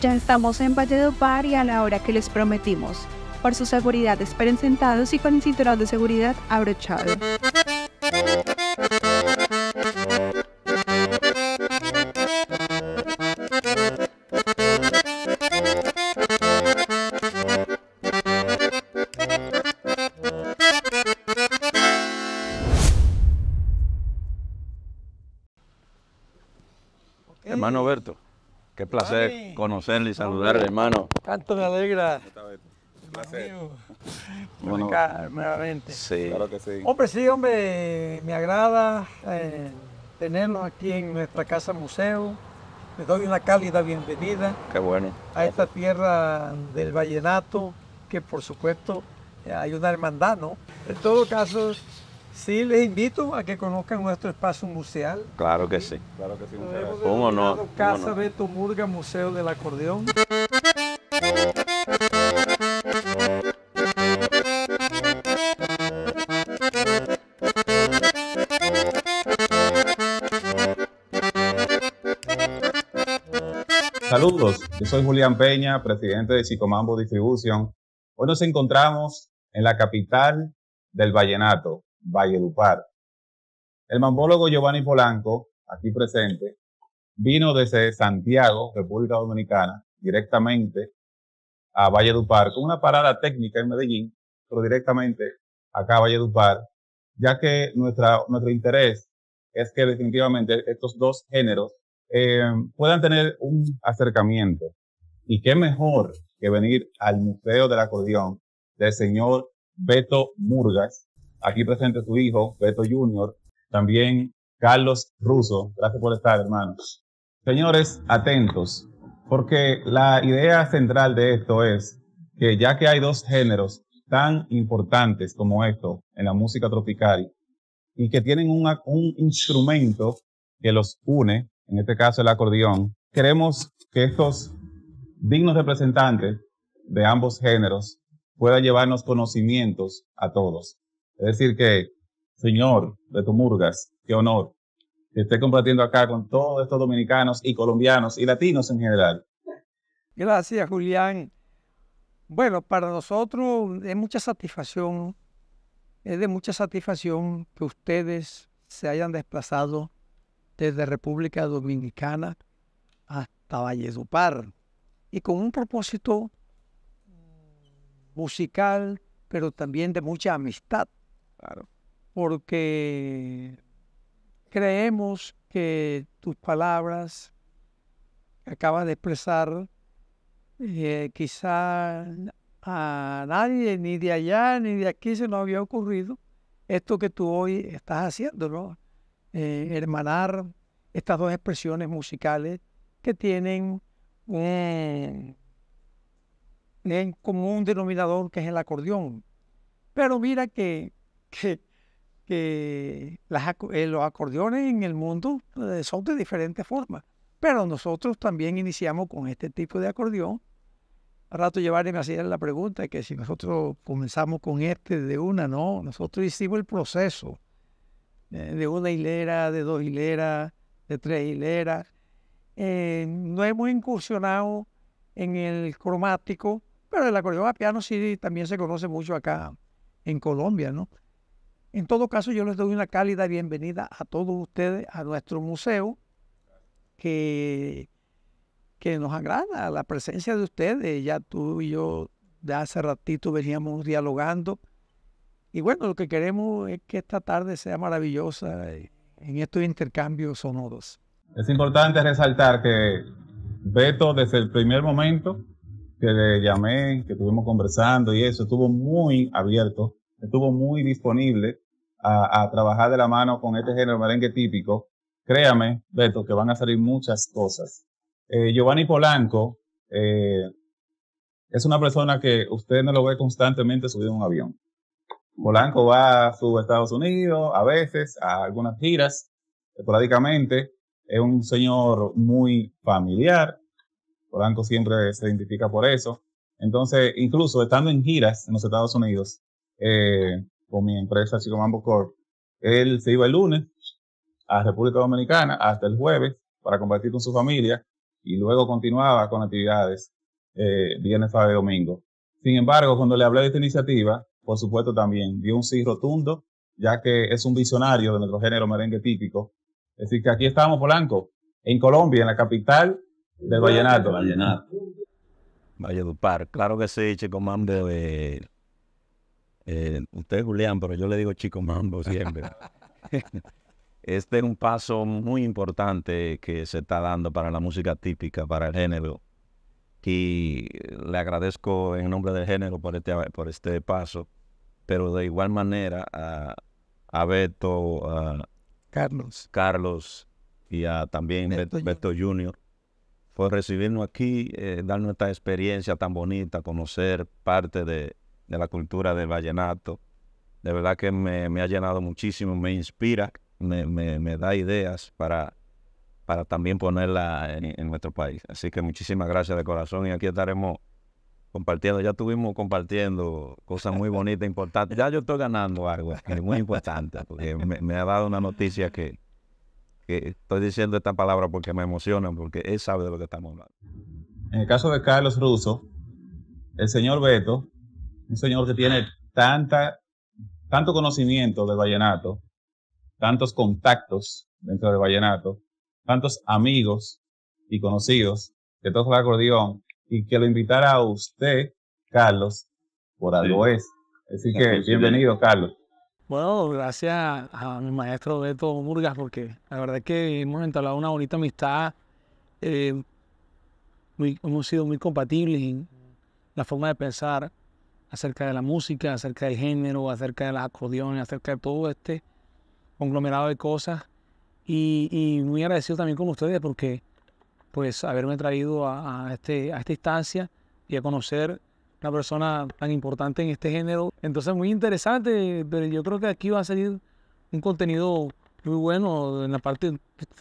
Ya estamos en Valledupar y a la hora que les prometimos. Por su seguridad, esperen sentados y con el cinturón de seguridad abrochado. Qué placer conocerle y saludarle, hermano. Tanto me alegra. Placer. Bueno, acá, nuevamente. Claro que sí. Hombre, sí, hombre, me agrada eh, aquí en nuestra casa museo. Le doy una cálida bienvenida. Qué bueno. A esta tierra del vallenato, que por supuesto eh, hay una hermandad, ¿no? En todo caso, Sí, les invito a que conozcan nuestro espacio museal. Claro que sí. Claro que Un honor. Casa Beto Murga, Museo del Acordeón. Saludos, yo soy Julián Peña, presidente de Psicomambo Distribution. Hoy nos encontramos en la capital del Vallenato, Valledupar. El mambólogo Giovanni Polanco, aquí presente, vino desde Santiago, República Dominicana, directamente a Valledupar, con una parada técnica en Medellín, pero directamente acá a Valledupar, ya que nuestra, nuestro interés es que definitivamente estos dos géneros eh, puedan tener un acercamiento. Y qué mejor que venir al Museo del Acordeón del señor Beto Murgas, aquí presente su hijo, Beto Junior, también Carlos Russo. Gracias por estar, hermanos. Señores, atentos, porque la idea central de esto es que ya que hay dos géneros tan importantes como esto en la música tropical y que tienen un instrumento que los une, en este caso el acordeón, queremos que estos dignos representantes de ambos géneros puedan llevarnos conocimientos a todos. Es decir, que, señor de Tumurgas, qué honor que esté compartiendo acá con todos estos dominicanos y colombianos y latinos en general. Gracias, Julián. Bueno, para nosotros es mucha satisfacción, es de mucha satisfacción que ustedes se hayan desplazado desde República Dominicana hasta Valledupar y con un propósito musical, pero también de mucha amistad Claro. Porque creemos que tus palabras que acabas de expresar eh, quizás a nadie, ni de allá ni de aquí se nos había ocurrido esto que tú hoy estás haciendo, eh, hermanar estas dos expresiones musicales que tienen un, un común denominador que es el acordeón. Pero mira que que, eh, los acordeones en el mundo eh, son de diferentes formas. Pero nosotros también iniciamos con este tipo de acordeón. A rato y me hacía la pregunta que si nosotros comenzamos con este de una, no, nosotros hicimos el proceso eh, de una hilera, de dos hileras, de tres hileras. no hemos incursionado en el cromático, pero el acordeón a piano sí también se conoce mucho acá en Colombia, ¿no? En todo caso, yo les doy una cálida bienvenida a todos ustedes a nuestro museo, que, que nos agrada la presencia de ustedes. Ya tú y yo de hace ratito veníamos dialogando. Y bueno, lo que queremos es que esta tarde sea maravillosa en estos intercambios sonoros. Es importante resaltar que Beto, desde el primer momento que le llamé, que estuvimos conversando y eso, estuvo muy abierto estuvo muy disponible a, trabajar de la mano con este género merengue típico, créame, Beto, que van a salir muchas cosas. Eh, Giovanni Polanco eh, es una persona que usted no lo ve constantemente subido en un avión. Polanco va a sus Estados Unidos, a veces, a algunas giras, esporádicamente. Es un señor muy familiar. Polanco siempre se identifica por eso. Entonces, incluso estando en giras en los Estados Unidos, eh, con mi empresa Mambo Corp. Él se iba el lunes a República Dominicana hasta el jueves para compartir con su familia y luego continuaba con actividades eh, viernes, sábado y domingo. Sin embargo, cuando le hablé de esta iniciativa, por supuesto también dio un sí rotundo, ya que es un visionario de nuestro género merengue típico. Es decir, que aquí estamos, Polanco, en Colombia, en la capital del Vallenato. Vallenato. Valledupar, claro que sí, Chico Mambo. Eh, eh, usted Julián, pero yo le digo chico mambo siempre. este es un paso muy importante que se está dando para la música típica, para el género. Y le agradezco en nombre del género por este, por este paso, pero de igual manera a, Beto, a Carlos. Carlos y a también Beto, Beto Junior por recibirnos aquí, eh, darnos esta experiencia tan bonita, conocer parte de, de la cultura del vallenato. De verdad que me, ha llenado muchísimo, me inspira, me, da ideas para, para también ponerla en, nuestro país. Así que muchísimas gracias de corazón y aquí estaremos compartiendo. Ya estuvimos compartiendo cosas muy bonitas, importantes. Ya yo estoy ganando algo es muy importante, porque me, ha dado una noticia que, que estoy diciendo esta palabra porque me emociona... porque él sabe de lo que estamos hablando. En el caso de Carlos Russo, el señor Beto un señor que tiene tanta, tanto conocimiento del vallenato, tantos contactos dentro del vallenato, tantos amigos y conocidos que todo el acordeón y que lo invitara a usted, Carlos, por algo es. Así que bienvenido, Carlos. Bueno, gracias a mi maestro Beto Murgas, porque la verdad es que hemos entablado una bonita amistad. Eh, hemos sido muy compatibles en la forma de pensar acerca de la música, acerca del género, acerca de las acordeones, acerca de todo este conglomerado de cosas. Y, muy agradecido también con ustedes porque, pues, haberme traído a, este, a esta instancia y a conocer una persona tan importante en este género. Entonces, muy interesante, pero yo creo que aquí va a salir un contenido muy bueno, en la parte,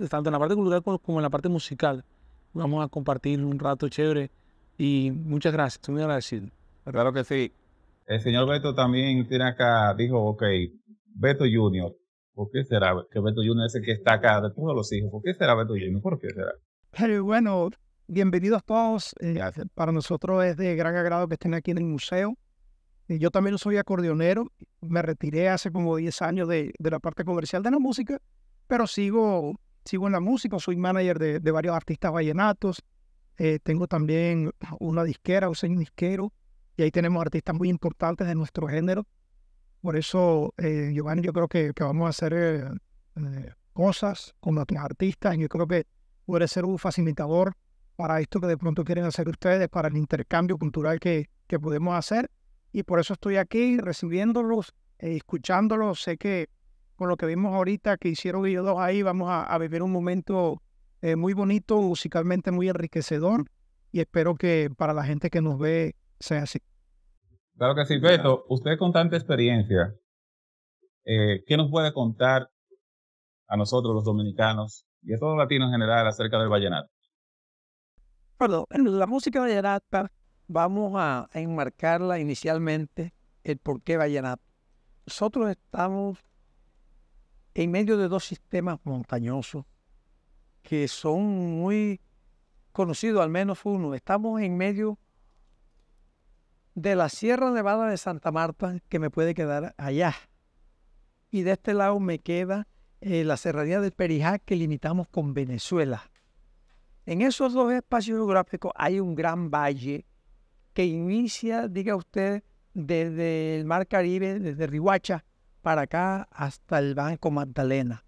tanto en la parte cultural como en la parte musical. Vamos a compartir un rato chévere y muchas gracias, estoy muy agradecido. Claro que sí. El señor Beto también tiene acá, dijo, ok, Beto Junior. ¿Por qué será que Beto Junior es el que está acá de todos los hijos? ¿Por qué será Beto Junior? ¿Por qué será? bueno, bienvenidos todos. Eh, para nosotros es de gran agrado que estén aquí en el museo. Eh, yo también soy acordeonero. Me retiré hace como 10 años de, de, la parte comercial de la música, pero sigo, sigo en la música. Soy manager de, de varios artistas vallenatos. Eh, tengo también una disquera, un señor disquero. Y ahí tenemos artistas muy importantes de nuestro género. Por eso, eh, Giovanni, yo creo que, vamos a hacer eh, eh, cosas con nuestros artistas. Yo creo que puede ser un facilitador para esto que de pronto quieren hacer ustedes, para el intercambio cultural que, podemos hacer. Y por eso estoy aquí recibiéndolos, escuchándolos. Sé que con lo que vimos ahorita que hicieron ellos dos ahí, vamos a, vivir un momento muy bonito, musicalmente muy enriquecedor y espero que para la gente que nos ve sea así. Claro que sí, Beto, usted con tanta experiencia, eh, ¿qué nos puede contar a nosotros los dominicanos y a todos los latinos en general acerca del vallenato? Perdón, la música vallenata vamos a, enmarcarla inicialmente el por qué vallenato. Nosotros estamos en medio de dos sistemas montañosos que son muy conocidos, al menos uno. Estamos en medio de la Sierra Nevada de Santa Marta que me puede quedar allá. Y de este lado me queda eh, la Serranía del Perijá que limitamos con Venezuela. En esos dos espacios geográficos hay un gran valle que inicia, diga usted, desde el Mar Caribe, desde Rihuacha, para acá hasta el Banco Magdalena.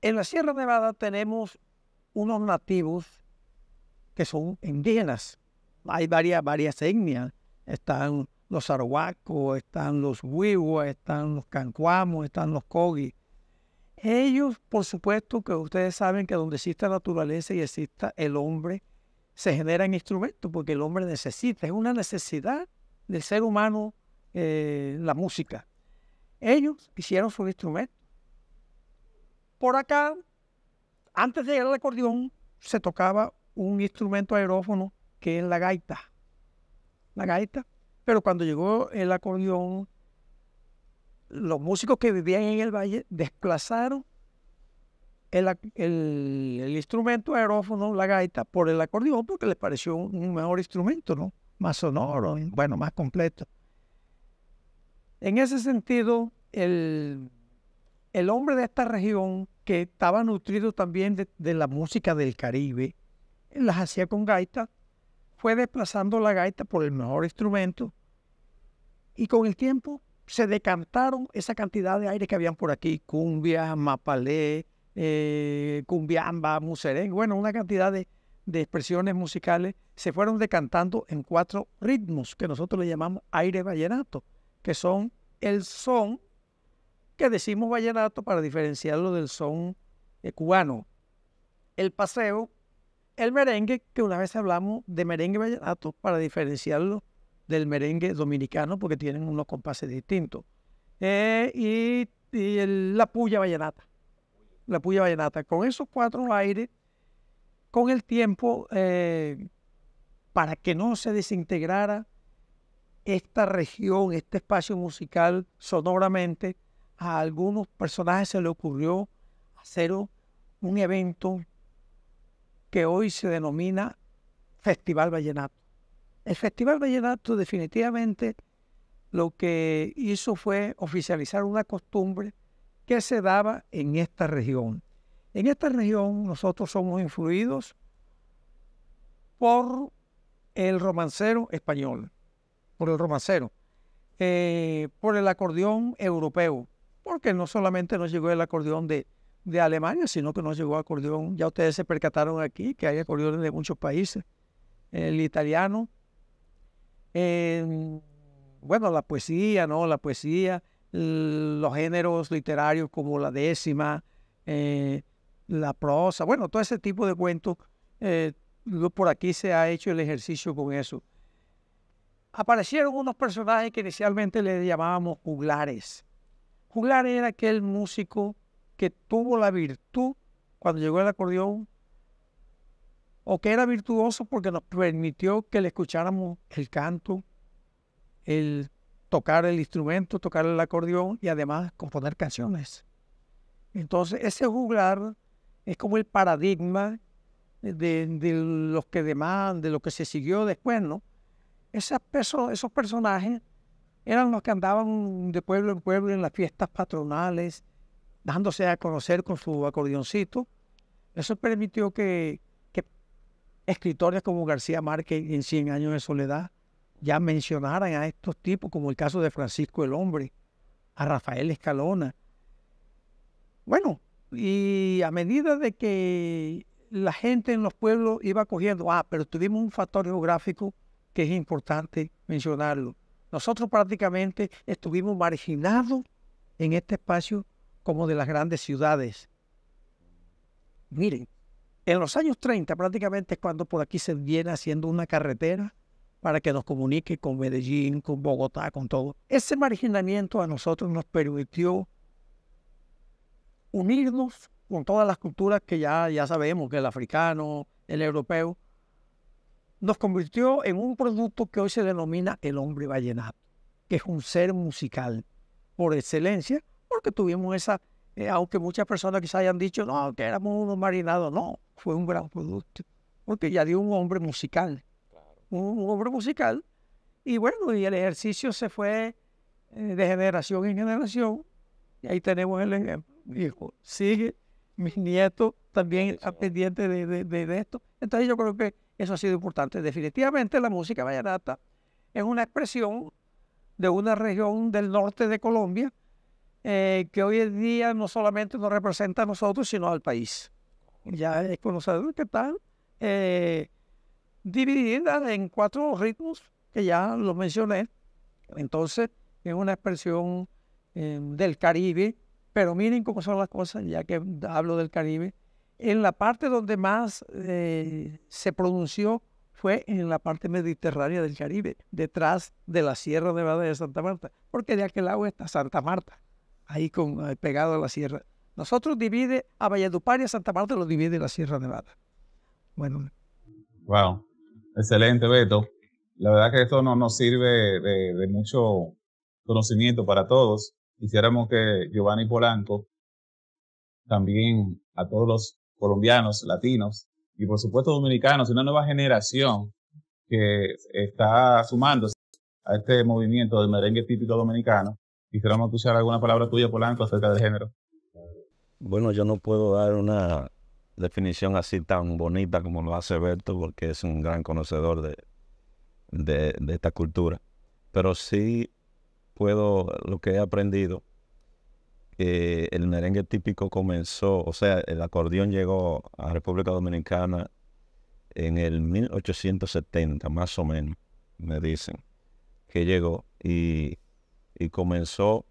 En la Sierra Nevada tenemos unos nativos que son indígenas, hay varias, varias etnias. Están los arhuacos, están los huivos, están los cancuamos, están los cogi. Ellos, por supuesto, que ustedes saben que donde existe la naturaleza y exista el hombre, se generan instrumentos porque el hombre necesita, es una necesidad del ser humano eh, la música. Ellos hicieron su instrumento. Por acá, antes de llegar al acordeón, se tocaba un instrumento aerófono que es la gaita. La gaita. Pero cuando llegó el acordeón, los músicos que vivían en el valle desplazaron el, instrumento aerófono, la gaita, por el acordeón, porque les pareció un, mejor instrumento, ¿no? Más sonoro, bueno, más completo. En ese sentido, el, hombre de esta región, que estaba nutrido también de, de la música del Caribe, las hacía con gaita fue desplazando la gaita por el mejor instrumento y con el tiempo se decantaron esa cantidad de aire que habían por aquí, cumbia, mapalé, eh, cumbiamba, muserén, bueno, una cantidad de, expresiones musicales se fueron decantando en cuatro ritmos que nosotros le llamamos aire vallenato, que son el son, que decimos vallenato para diferenciarlo del son eh, cubano, el paseo, el merengue, que una vez hablamos de merengue vallenato ah, para diferenciarlo del merengue dominicano, porque tienen unos compases distintos. Eh, y, la puya vallenata. La puya vallenata. Con esos cuatro aires, con el tiempo, eh, para que no se desintegrara esta región, este espacio musical sonoramente, a algunos personajes se le ocurrió hacer un evento que hoy se denomina Festival Vallenato. El Festival Vallenato definitivamente lo que hizo fue oficializar una costumbre que se daba en esta región. En esta región nosotros somos influidos por el romancero español, por el romancero, eh, por el acordeón europeo, porque no solamente nos llegó el acordeón de, de Alemania, sino que no llegó acordeón. Ya ustedes se percataron aquí que hay acordeones de muchos países. El italiano. Em, bueno, la poesía, ¿no? La poesía, los géneros literarios como la décima, eh, la prosa, bueno, todo ese tipo de cuentos. Eh, por aquí se ha hecho el ejercicio con eso. Aparecieron unos personajes que inicialmente le llamábamos juglares. Juglar era aquel músico que tuvo la virtud cuando llegó el acordeón, o que era virtuoso porque nos permitió que le escucháramos el canto, el tocar el instrumento, tocar el acordeón y además componer canciones. Entonces, ese juglar es como el paradigma de, los que demás, de lo que se siguió después, ¿no? esos personajes eran los que andaban de pueblo en pueblo en las fiestas patronales, dándose a conocer con su acordeoncito. Eso permitió que, que escritores como García Márquez en Cien Años de Soledad ya mencionaran a estos tipos, como el caso de Francisco el Hombre, a Rafael Escalona. Bueno, y a medida de que la gente en los pueblos iba cogiendo, ah, pero tuvimos un factor geográfico que es importante mencionarlo. Nosotros prácticamente estuvimos marginados en este espacio como de las grandes ciudades. Miren, en los años 30 prácticamente es cuando por aquí se viene haciendo una carretera para que nos comunique con Medellín, con Bogotá, con todo. Ese marginamiento a nosotros nos permitió unirnos con todas las culturas que ya, ya sabemos, que el africano, el europeo, nos convirtió en un producto que hoy se denomina el hombre vallenato, que es un ser musical por excelencia porque tuvimos esa, eh, aunque muchas personas quizás hayan dicho, no, que éramos unos marinados, no, fue un gran producto, porque ya dio un hombre musical, un, hombre musical, y bueno, y el ejercicio se fue eh, de generación en generación, y ahí tenemos el ejemplo, hijo, sigue, mis nietos también pendientes de, de, de esto, entonces yo creo que eso ha sido importante, definitivamente la música vallenata es una expresión de una región del norte de Colombia eh, que hoy en día no solamente nos representa a nosotros, sino al país. Ya es conocido que están eh, divididas en cuatro ritmos, que ya lo mencioné. Entonces, es una expresión em, del Caribe, pero miren cómo son las cosas, ya que hablo del Caribe. En la parte donde más eh, se pronunció fue en la parte mediterránea del Caribe, detrás de la Sierra Nevada de Santa Marta, porque de aquel lado está Santa Marta ahí con, eh, pegado a la sierra. Nosotros divide a Valledupar y a Santa Marta lo divide la Sierra Nevada. Bueno. Wow. Excelente, Beto. La verdad que esto no, nos sirve de, de mucho conocimiento para todos. Quisiéramos que Giovanni Polanco, también a todos los colombianos, latinos y por supuesto dominicanos, una nueva generación que está sumándose a este movimiento del merengue típico dominicano, quisiéramos escuchar alguna palabra tuya, Polanco, acerca del género. Bueno, yo no puedo dar una definición así tan bonita como lo hace Berto, porque es un gran conocedor de, esta cultura. Pero sí puedo, lo que he aprendido, eh, el merengue típico comenzó, o sea, el acordeón llegó a República Dominicana en el 1870, más o menos, me dicen, que llegó. Y y comenzó,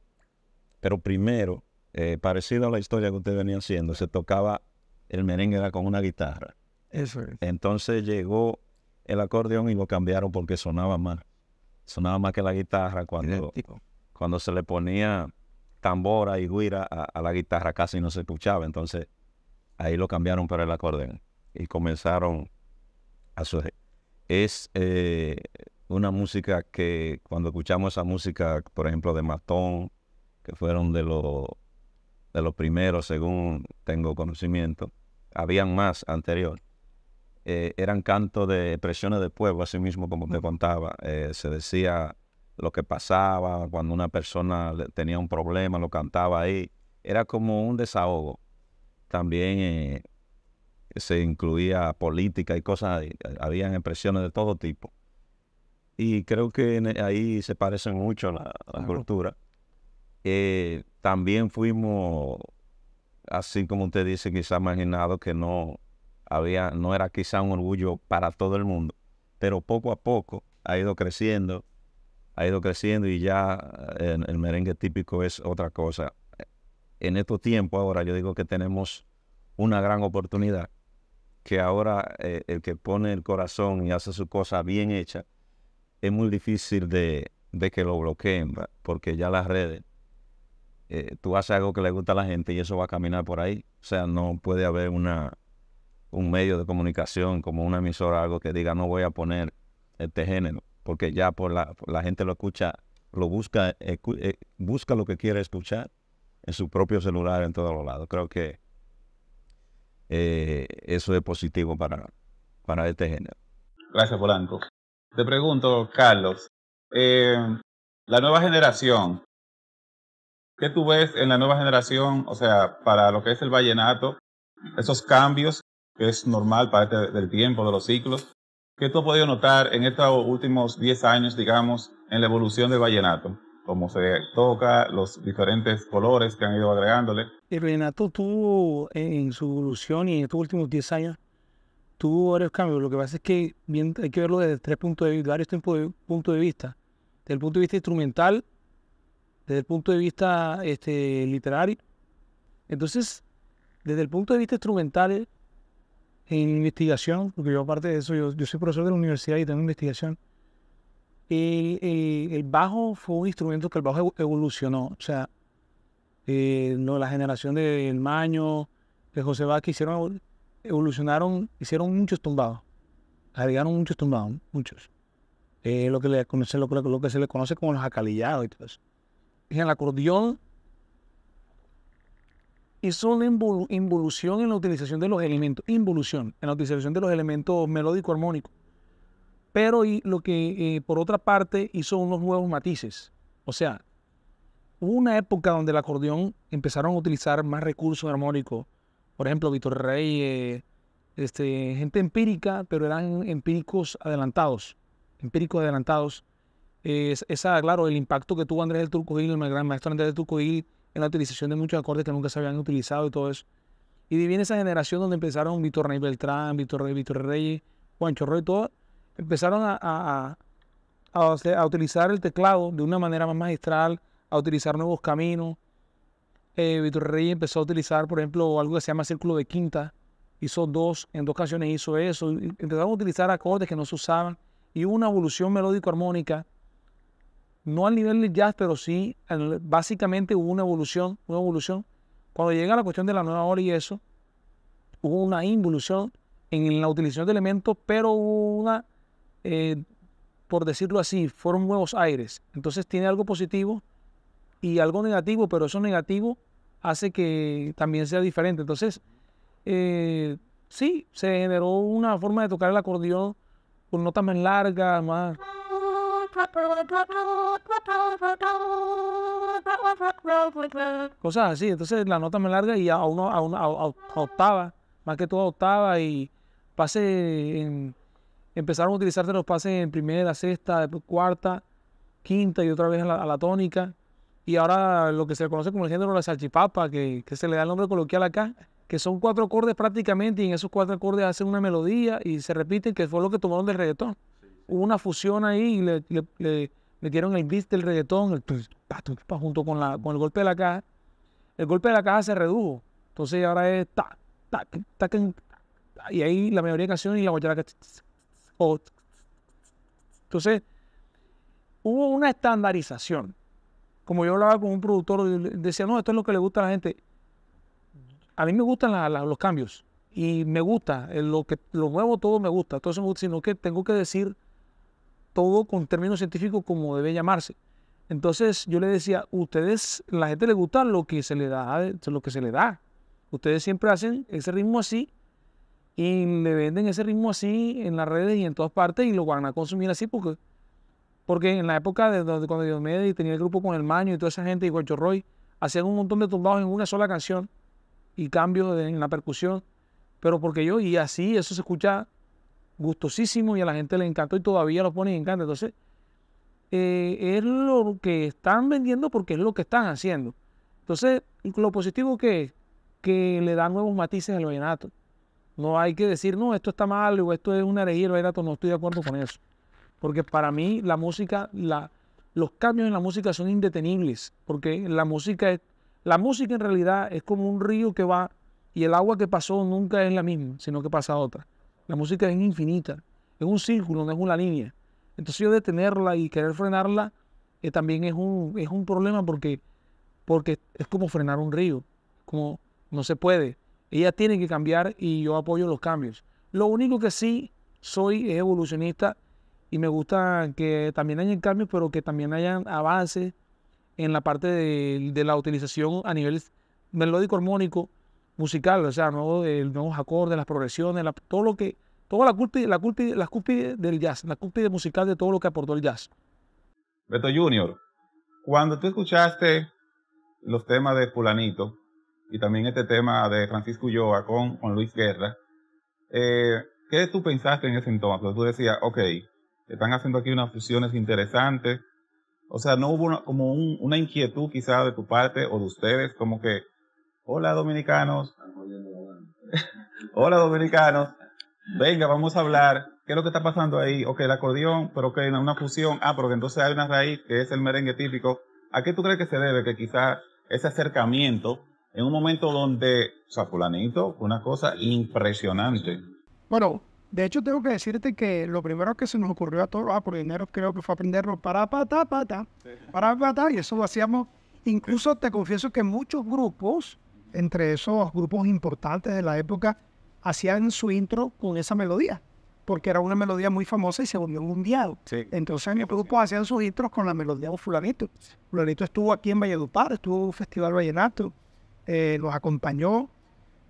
pero primero, eh, parecido a la historia que usted venía haciendo, se tocaba el merengue era con una guitarra. Eso Entonces llegó el acordeón y lo cambiaron porque sonaba más. Sonaba más que la guitarra cuando, cuando se le ponía tambora y guira a, la guitarra casi no se escuchaba. Entonces ahí lo cambiaron para el acordeón y comenzaron a su Es eh, una música que cuando escuchamos esa música, por ejemplo, de Matón, que fueron de, los de primeros, según tengo conocimiento, habían más anterior. Eh, eran cantos de expresiones de pueblo, así mismo como te contaba. Eh, se decía lo que pasaba cuando una persona tenía un problema, lo cantaba ahí. Era como un desahogo. También eh, se incluía política y cosas, habían expresiones de todo tipo. Y creo que ahí se parecen mucho la, la cultura. Eh, también fuimos, así como usted dice, quizá imaginado que no había, no era quizá un orgullo para todo el mundo, pero poco a poco ha ido creciendo, ha ido creciendo y ya eh, el, merengue típico es otra cosa. En estos tiempos ahora yo digo que tenemos una gran oportunidad, que ahora eh, el que pone el corazón y hace su cosa bien hecha, es muy difícil de, que lo bloqueen, porque ya las redes, eh, tú haces algo que le gusta a la gente y eso va a caminar por ahí. O sea, no puede haber una, un medio de comunicación como una emisora, algo que diga no voy a poner este género, porque ya por la, gente lo escucha, lo busca, eh, busca lo que quiere escuchar en su propio celular en todos los lados. Creo que eh, eso es positivo para, para este género. Gracias, Polanco. Te pregunto, Carlos, eh, la nueva generación, ¿qué tú ves en la nueva generación, o sea, para lo que es el vallenato, esos cambios que es normal parte este, del tiempo, de los ciclos? ¿Qué tú has podido notar en estos últimos 10 años, digamos, en la evolución del vallenato? Cómo se toca, los diferentes colores que han ido agregándole. El vallenato tuvo en su evolución y en estos últimos 10 años tuvo varios cambios. Lo que pasa es que hay que verlo desde tres puntos de vista, varios puntos de vista. Desde el punto de vista instrumental, desde el punto de vista este, literario. Entonces, desde el punto de vista instrumental, en investigación, porque yo aparte de eso, yo, soy profesor de la universidad y tengo investigación, eh, eh, el, bajo fue un instrumento que el bajo evolucionó. O sea, eh, no, la generación del de Maño, de José Vázquez, hicieron evolucionaron, hicieron muchos tumbados, agregaron muchos tumbados, muchos. Eh, lo, que le lo, que se le conoce como los acalillados y todo eso. Y el acordeón hizo una involución en la utilización de los elementos, involución en la utilización de los elementos melódico armónico Pero y lo que eh, por otra parte hizo unos nuevos matices. O sea, hubo una época donde el acordeón empezaron a utilizar más recursos armónicos, por ejemplo, Víctor Rey, eh, este, gente empírica, pero eran empíricos adelantados, empíricos adelantados. esa, claro, el impacto que tuvo Andrés del Turco Gil, el gran maestro Andrés del Turco en la utilización de muchos acordes que nunca se habían utilizado y todo eso. Y viene esa generación donde empezaron Víctor Rey Beltrán, Víctor Rey, Víctor Reyes, y todo, empezaron a, a utilizar el teclado de una manera más magistral, a utilizar nuevos caminos, eh, Vitor Rey empezó a utilizar, por ejemplo, algo que se llama círculo de quinta. Hizo dos, en dos canciones hizo eso. Empezaron a utilizar acordes que no se usaban y una evolución melódico-armónica, no al nivel del jazz, pero sí, básicamente hubo una evolución, una evolución. Cuando llega la cuestión de la nueva hora y eso, hubo una involución en la utilización de elementos, pero hubo una, eh, por decirlo así, fueron nuevos aires. Entonces tiene algo positivo, y algo negativo, pero eso negativo hace que también sea diferente. Entonces, eh, sí, se generó una forma de tocar el acordeón con notas más largas, más... Cosas así, entonces la nota más larga y a, uno, a, una, a octava, más que todo a octava y pase en, empezaron a utilizarse los pases en primera, sexta, cuarta, quinta y otra vez a la tónica y ahora lo que se conoce como el género de la salchipapa, que, se le da el nombre coloquial acá, que son cuatro acordes prácticamente y en esos cuatro acordes hacen una melodía y se repiten, que fue lo que tomaron del reggaetón. Hubo una fusión ahí y le, le, metieron el beat del reggaetón, el junto con, la, el golpe de la caja. El golpe de la caja se redujo. Entonces ahora es ta, ta, ta, ta y ahí la mayoría de canciones y la guacharaca. Entonces, hubo una estandarización como yo hablaba con un productor, decía, no, esto es lo que le gusta a la gente. A mí me gustan los cambios y me gusta, eh, lo, que, lo nuevo todo me gusta, entonces, sino que tengo que decir todo con términos científicos como debe llamarse. Entonces yo le decía, ustedes, la gente le gusta lo que se le da, lo que se le da. Ustedes siempre hacen ese ritmo así y le venden ese ritmo así en las redes y en todas partes y lo van a consumir así porque porque en la época de, donde cuando Diomedes tenía el grupo con el Maño y toda esa gente, y chorroy Roy, hacían un montón de tumbados en una sola canción y cambios en la percusión. Pero porque yo, y así, eso se escucha gustosísimo y a la gente le encantó y todavía lo ponen en canto. Entonces, eh, es lo que están vendiendo porque es lo que están haciendo. Entonces, lo positivo que es que le dan nuevos matices al vallenato. No hay que decir, no, esto está mal o esto es una herejía, el vallenato, no estoy de acuerdo con eso. Porque para mí la música, la, los cambios en la música son indetenibles, porque la música, es, la música en realidad es como un río que va y el agua que pasó nunca es la misma, sino que pasa otra. La música es infinita, es un círculo, no es una línea. Entonces yo detenerla y querer frenarla eh, también es un, es un problema porque, porque es como frenar un río, como no se puede. Ella tiene que cambiar y yo apoyo los cambios. Lo único que sí soy es evolucionista y me gusta que también hayan cambios, pero que también hayan avances en la parte de, la utilización a nivel melódico armónico musical, o sea, nuevos, nuevos acordes, las progresiones, todo lo que, toda la cúspide la la del jazz, la cúspide musical de todo lo que aportó el jazz. Beto Junior, cuando tú escuchaste los temas de Fulanito y también este tema de Francisco Ulloa con, con Luis Guerra, eh, ¿qué tú pensaste en ese entonces? Tú decías, ok, están haciendo aquí unas fusiones interesantes. O sea, no hubo como una inquietud quizá de tu parte o de ustedes, como que, hola dominicanos, hola dominicanos, venga, vamos a hablar, ¿qué es lo que está pasando ahí? Ok, el acordeón, pero que una fusión, ah, porque que entonces hay una raíz que es el merengue típico. ¿A qué tú crees que se debe que quizá ese acercamiento en un momento donde, o sea, fulanito, una cosa impresionante? Bueno, de hecho, tengo que decirte que lo primero que se nos ocurrió a todos los ah, dinero creo que fue aprenderlo para pata, pata, para pata, y eso lo hacíamos. Incluso te confieso que muchos grupos, entre esos grupos importantes de la época, hacían su intro con esa melodía, porque era una melodía muy famosa y se volvió mundial. Sí. Entonces, mis grupos hacían sus intros con la melodía de Fulanito. Fulanito estuvo aquí en Valledupar, estuvo en un festival vallenato, eh, los acompañó.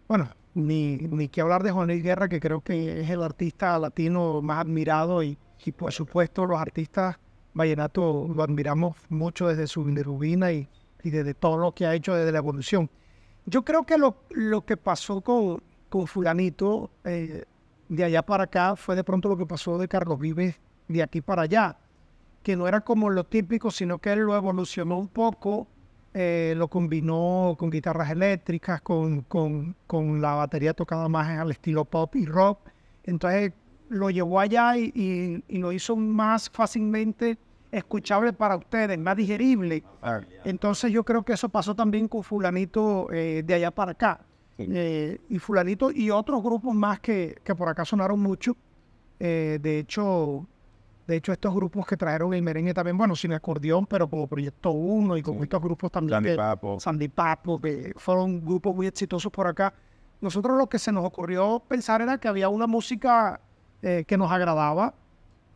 Bueno, ni, ni que hablar de Juan Luis Guerra, que creo que es el artista latino más admirado y, por supuesto los artistas vallenato lo admiramos mucho desde su bilirrubina y, y desde todo lo que ha hecho desde la evolución. Yo creo que lo, lo que pasó con, con fulanito eh, de allá para acá fue de pronto lo que pasó de Carlos Vives de aquí para allá, que no era como lo típico, sino que él lo evolucionó un poco eh, lo combinó con guitarras eléctricas, con, la batería tocada más al estilo pop y rock. Entonces lo llevó allá y, lo hizo más fácilmente escuchable para ustedes, más digerible. Ah. Entonces yo creo que eso pasó también con fulanito eh, de allá para acá. Eh, y fulanito y otros grupos más que, por acá sonaron mucho. de hecho, de hecho, estos grupos que trajeron el merengue también, bueno, sin acordeón, pero como Proyecto 1 y con estos grupos también. Sandy Papo. Sandy Papo, que fueron grupos muy exitosos por acá. Nosotros lo que se nos ocurrió pensar era que había una música eh, que nos agradaba,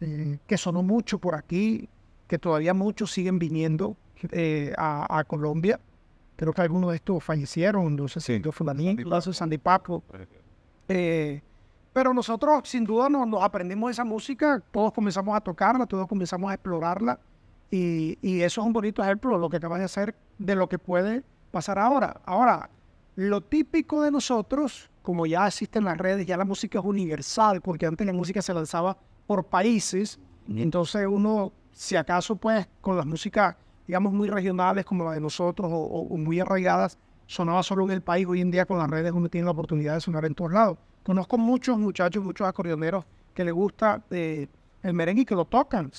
eh, que sonó mucho por aquí, que todavía muchos siguen viniendo eh, a, Colombia. Creo que algunos de estos fallecieron, no sé si sí. Sandy Papo. Eh, pero nosotros sin duda nos, aprendimos esa música, todos comenzamos a tocarla, todos comenzamos a explorarla y, eso es un bonito ejemplo, de lo que acabas de hacer, de lo que puede pasar ahora. Ahora, lo típico de nosotros, como ya existen las redes, ya la música es universal, porque antes la música se lanzaba por países, entonces uno, si acaso pues con las músicas, digamos, muy regionales como la de nosotros o muy arraigadas, sonaba solo en el país, hoy en día con las redes uno tiene la oportunidad de sonar en todos lados. Conozco muchos muchachos, muchos acordeoneros que les gusta eh, el merengue y que lo tocan.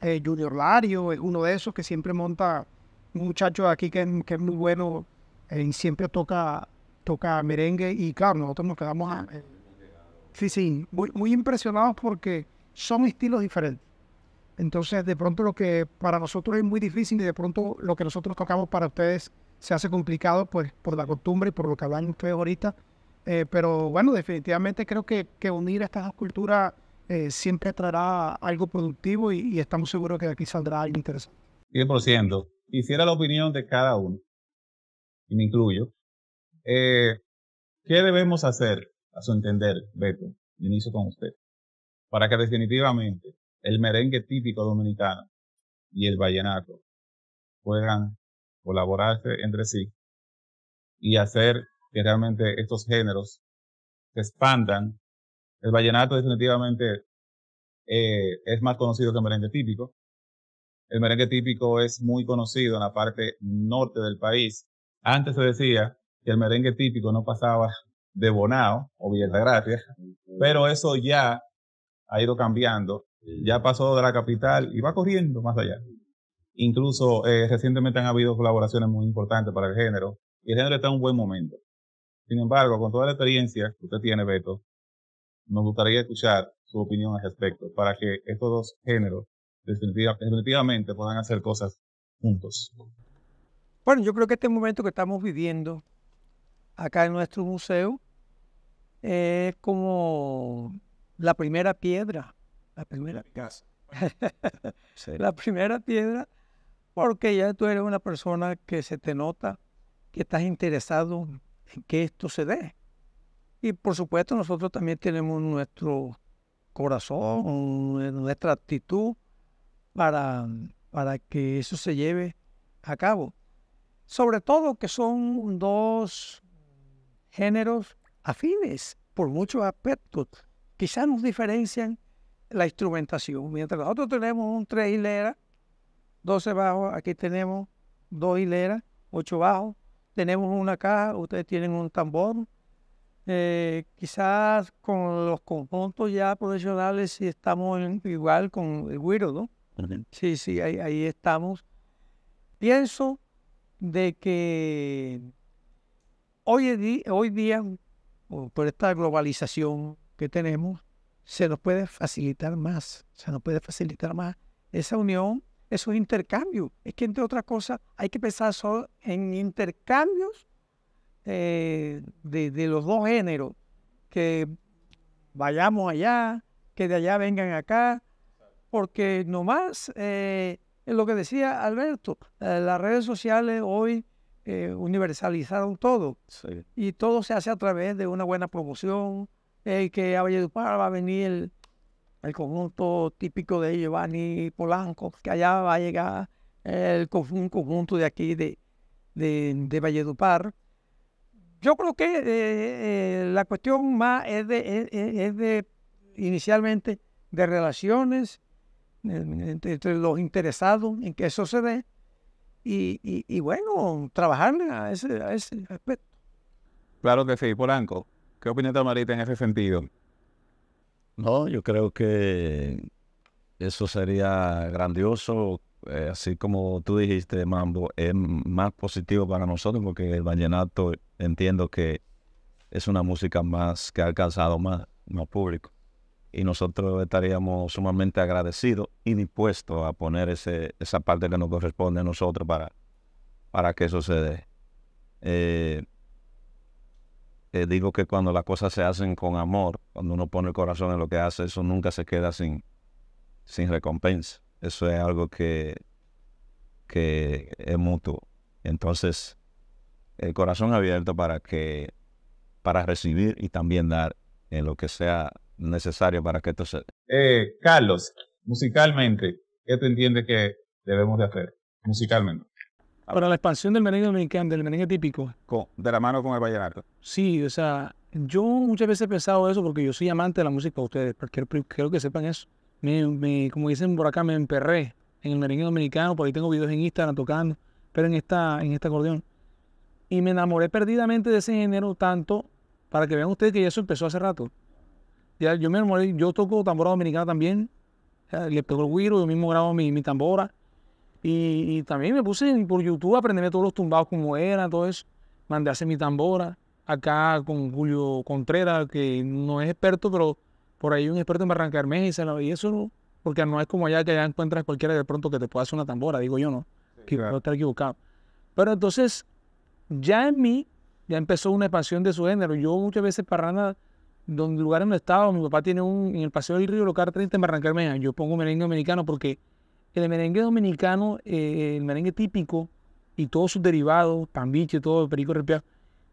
Eh, Junior Lario es eh, uno de esos que siempre monta un muchacho aquí que, es, muy bueno y siempre toca, toca merengue. Y claro, nosotros nos quedamos. sí, sí, muy, muy impresionados porque son estilos diferentes. Entonces, de pronto lo que para nosotros es muy difícil y de pronto lo que nosotros tocamos para ustedes se hace complicado pues por la costumbre y por lo que hablan ustedes ahorita eh, pero bueno, definitivamente creo que, que unir estas dos culturas eh, siempre traerá algo productivo y, estamos seguros que aquí saldrá algo interesante. 100%. Quisiera la opinión de cada uno, y me incluyo. Eh, ¿Qué debemos hacer, a su entender, Beto? Inicio con usted. Para que definitivamente el merengue típico dominicano y el vallenato puedan colaborarse entre sí y hacer que realmente estos géneros se expandan. El vallenato definitivamente eh, es más conocido que el merengue típico. El merengue típico es muy conocido en la parte norte del país. Antes se decía que el merengue típico no pasaba de Bonao o gracias, pero eso ya ha ido cambiando, ya pasó de la capital y va corriendo más allá. Incluso eh, recientemente han habido colaboraciones muy importantes para el género y el género está en un buen momento. Sin embargo, con toda la experiencia que usted tiene, Beto, nos gustaría escuchar su opinión al respecto para que estos dos géneros definitivamente puedan hacer cosas juntos. Bueno, yo creo que este momento que estamos viviendo acá en nuestro museo es como la primera piedra, la primera casa. la primera piedra, porque ya tú eres una persona que se te nota que estás interesado en que esto se dé. Y por supuesto nosotros también tenemos nuestro corazón, nuestra actitud para, para que eso se lleve a cabo. Sobre todo que son dos géneros afines por muchos aspectos. Quizás nos diferencian la instrumentación. Mientras nosotros tenemos un tres hileras, doce bajos, aquí tenemos dos hileras, ocho bajos, tenemos una caja, ustedes tienen un tambor. Eh, quizás con los conjuntos ya profesionales si estamos igual con el güiro, ¿no? Sí, sí, ahí, estamos. Pienso de que hoy, hoy día, por esta globalización que tenemos, se nos puede facilitar más, se nos puede facilitar más esa unión esos intercambio, Es que, entre otras cosas, hay que pensar solo en intercambios eh, de, los dos géneros, que vayamos allá, que de allá vengan acá, porque nomás eh, es lo que decía Alberto, eh, las redes sociales hoy universalizaron todo y todo se hace a través de una buena promoción, que a Valledupar va a venir el, el conjunto típico de Giovanni Polanco, que allá va a llegar el, un conjunto de aquí de, Valledupar. Yo creo que eh, eh, la cuestión más es de, de inicialmente de relaciones entre, los interesados en que eso se dé y, bueno, trabajar a ese, a aspecto. Claro que sí, Polanco. ¿Qué opinión Marita en ese sentido? No, yo creo que eso sería grandioso. Eh, así como tú dijiste, Mambo, es más positivo para nosotros porque el vallenato entiendo que es una música más que ha alcanzado más, más público. Y nosotros estaríamos sumamente agradecidos y dispuestos a poner ese, esa parte que nos corresponde a nosotros para, para que eso se dé. Eh, eh, digo que cuando las cosas se hacen con amor, cuando uno pone el corazón en lo que hace, eso nunca se queda sin, sin recompensa. Eso es algo que, que es mutuo. Entonces, el corazón abierto para que para recibir y también dar en lo que sea necesario para que esto se... Eh, Carlos, musicalmente, ¿qué te entiendes que debemos de hacer musicalmente? Ahora la expansión del merengue dominicano, del merengue típico. Con, de la mano con el vallenato. Sí, o sea, yo muchas veces he pensado eso porque yo soy amante de la música de ustedes, pero quiero, que sepan eso. Me, como dicen por acá, me emperré en el merengue dominicano, por ahí tengo videos en Instagram tocando, pero en esta, en este acordeón. Y me enamoré perdidamente de ese género tanto, para que vean ustedes que ya eso empezó hace rato. Ya, yo me enamoré, yo toco tambora dominicana también, le toco el yo mismo grabo mi, mi tambora, y, también me puse por YouTube a aprenderme todos los tumbados como era, todo eso. Mandé a hacer mi tambora acá con Julio Contreras, que no es experto, pero por ahí un experto en Barranca y, eso porque no es como allá que ya encuentras cualquiera de pronto que te pueda hacer una tambora, digo yo, ¿no? que equivocado. Pero entonces, ya en mí, ya empezó una expansión de su género. Yo muchas veces parranda, donde lugares no estaba, mi papá tiene un, en el Paseo del Río Local 30 en Barranca yo pongo merengue americano porque el merengue dominicano, eh, el merengue típico y todos sus derivados, pambiche, todo, perico repia,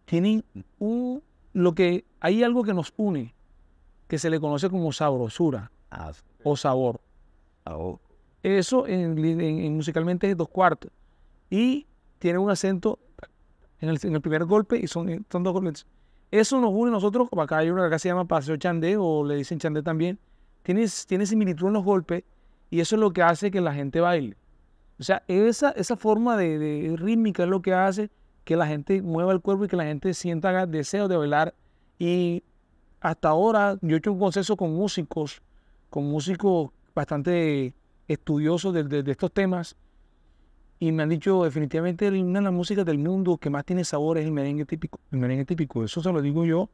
tienen un, lo que, hay algo que nos une, que se le conoce como sabrosura ah, o sabor. Eso en, musicalmente es dos cuartos. Y tiene un acento en el, primer golpe y son, dos golpes. Eso nos une a nosotros, como acá hay una que se llama paseo chande o le dicen chande también. tiene similitud en los golpes y eso es lo que hace que la gente baile. O sea, esa, esa forma de, rítmica es lo que hace que la gente mueva el cuerpo y que la gente sienta deseo de bailar. Y hasta ahora yo he hecho un consenso con músicos, con músicos bastante estudiosos de, estos temas, y me han dicho definitivamente una de las músicas del mundo que más tiene sabor es el merengue típico. El merengue típico, eso se lo digo yo,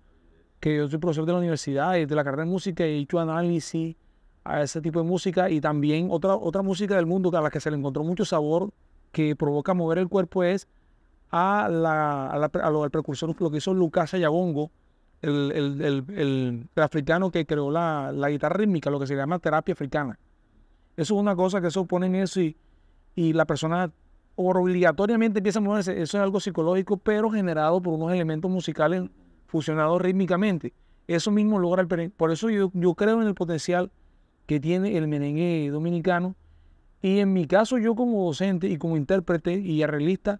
que yo soy profesor de la universidad, de la carrera de música, he hecho análisis, a ese tipo de música y también otra, otra música del mundo a la que se le encontró mucho sabor que provoca mover el cuerpo es a, la, lo lo que hizo Lucas Ayabongo... el, el, africano que creó la, la, guitarra rítmica, lo que se llama terapia africana. Eso es una cosa que eso en eso y, la persona obligatoriamente empieza a moverse. Eso es algo psicológico, pero generado por unos elementos musicales fusionados rítmicamente. Eso mismo logra el... Por eso yo, yo creo en el potencial que tiene el merengue dominicano. Y en mi caso, yo como docente y como intérprete y arreglista,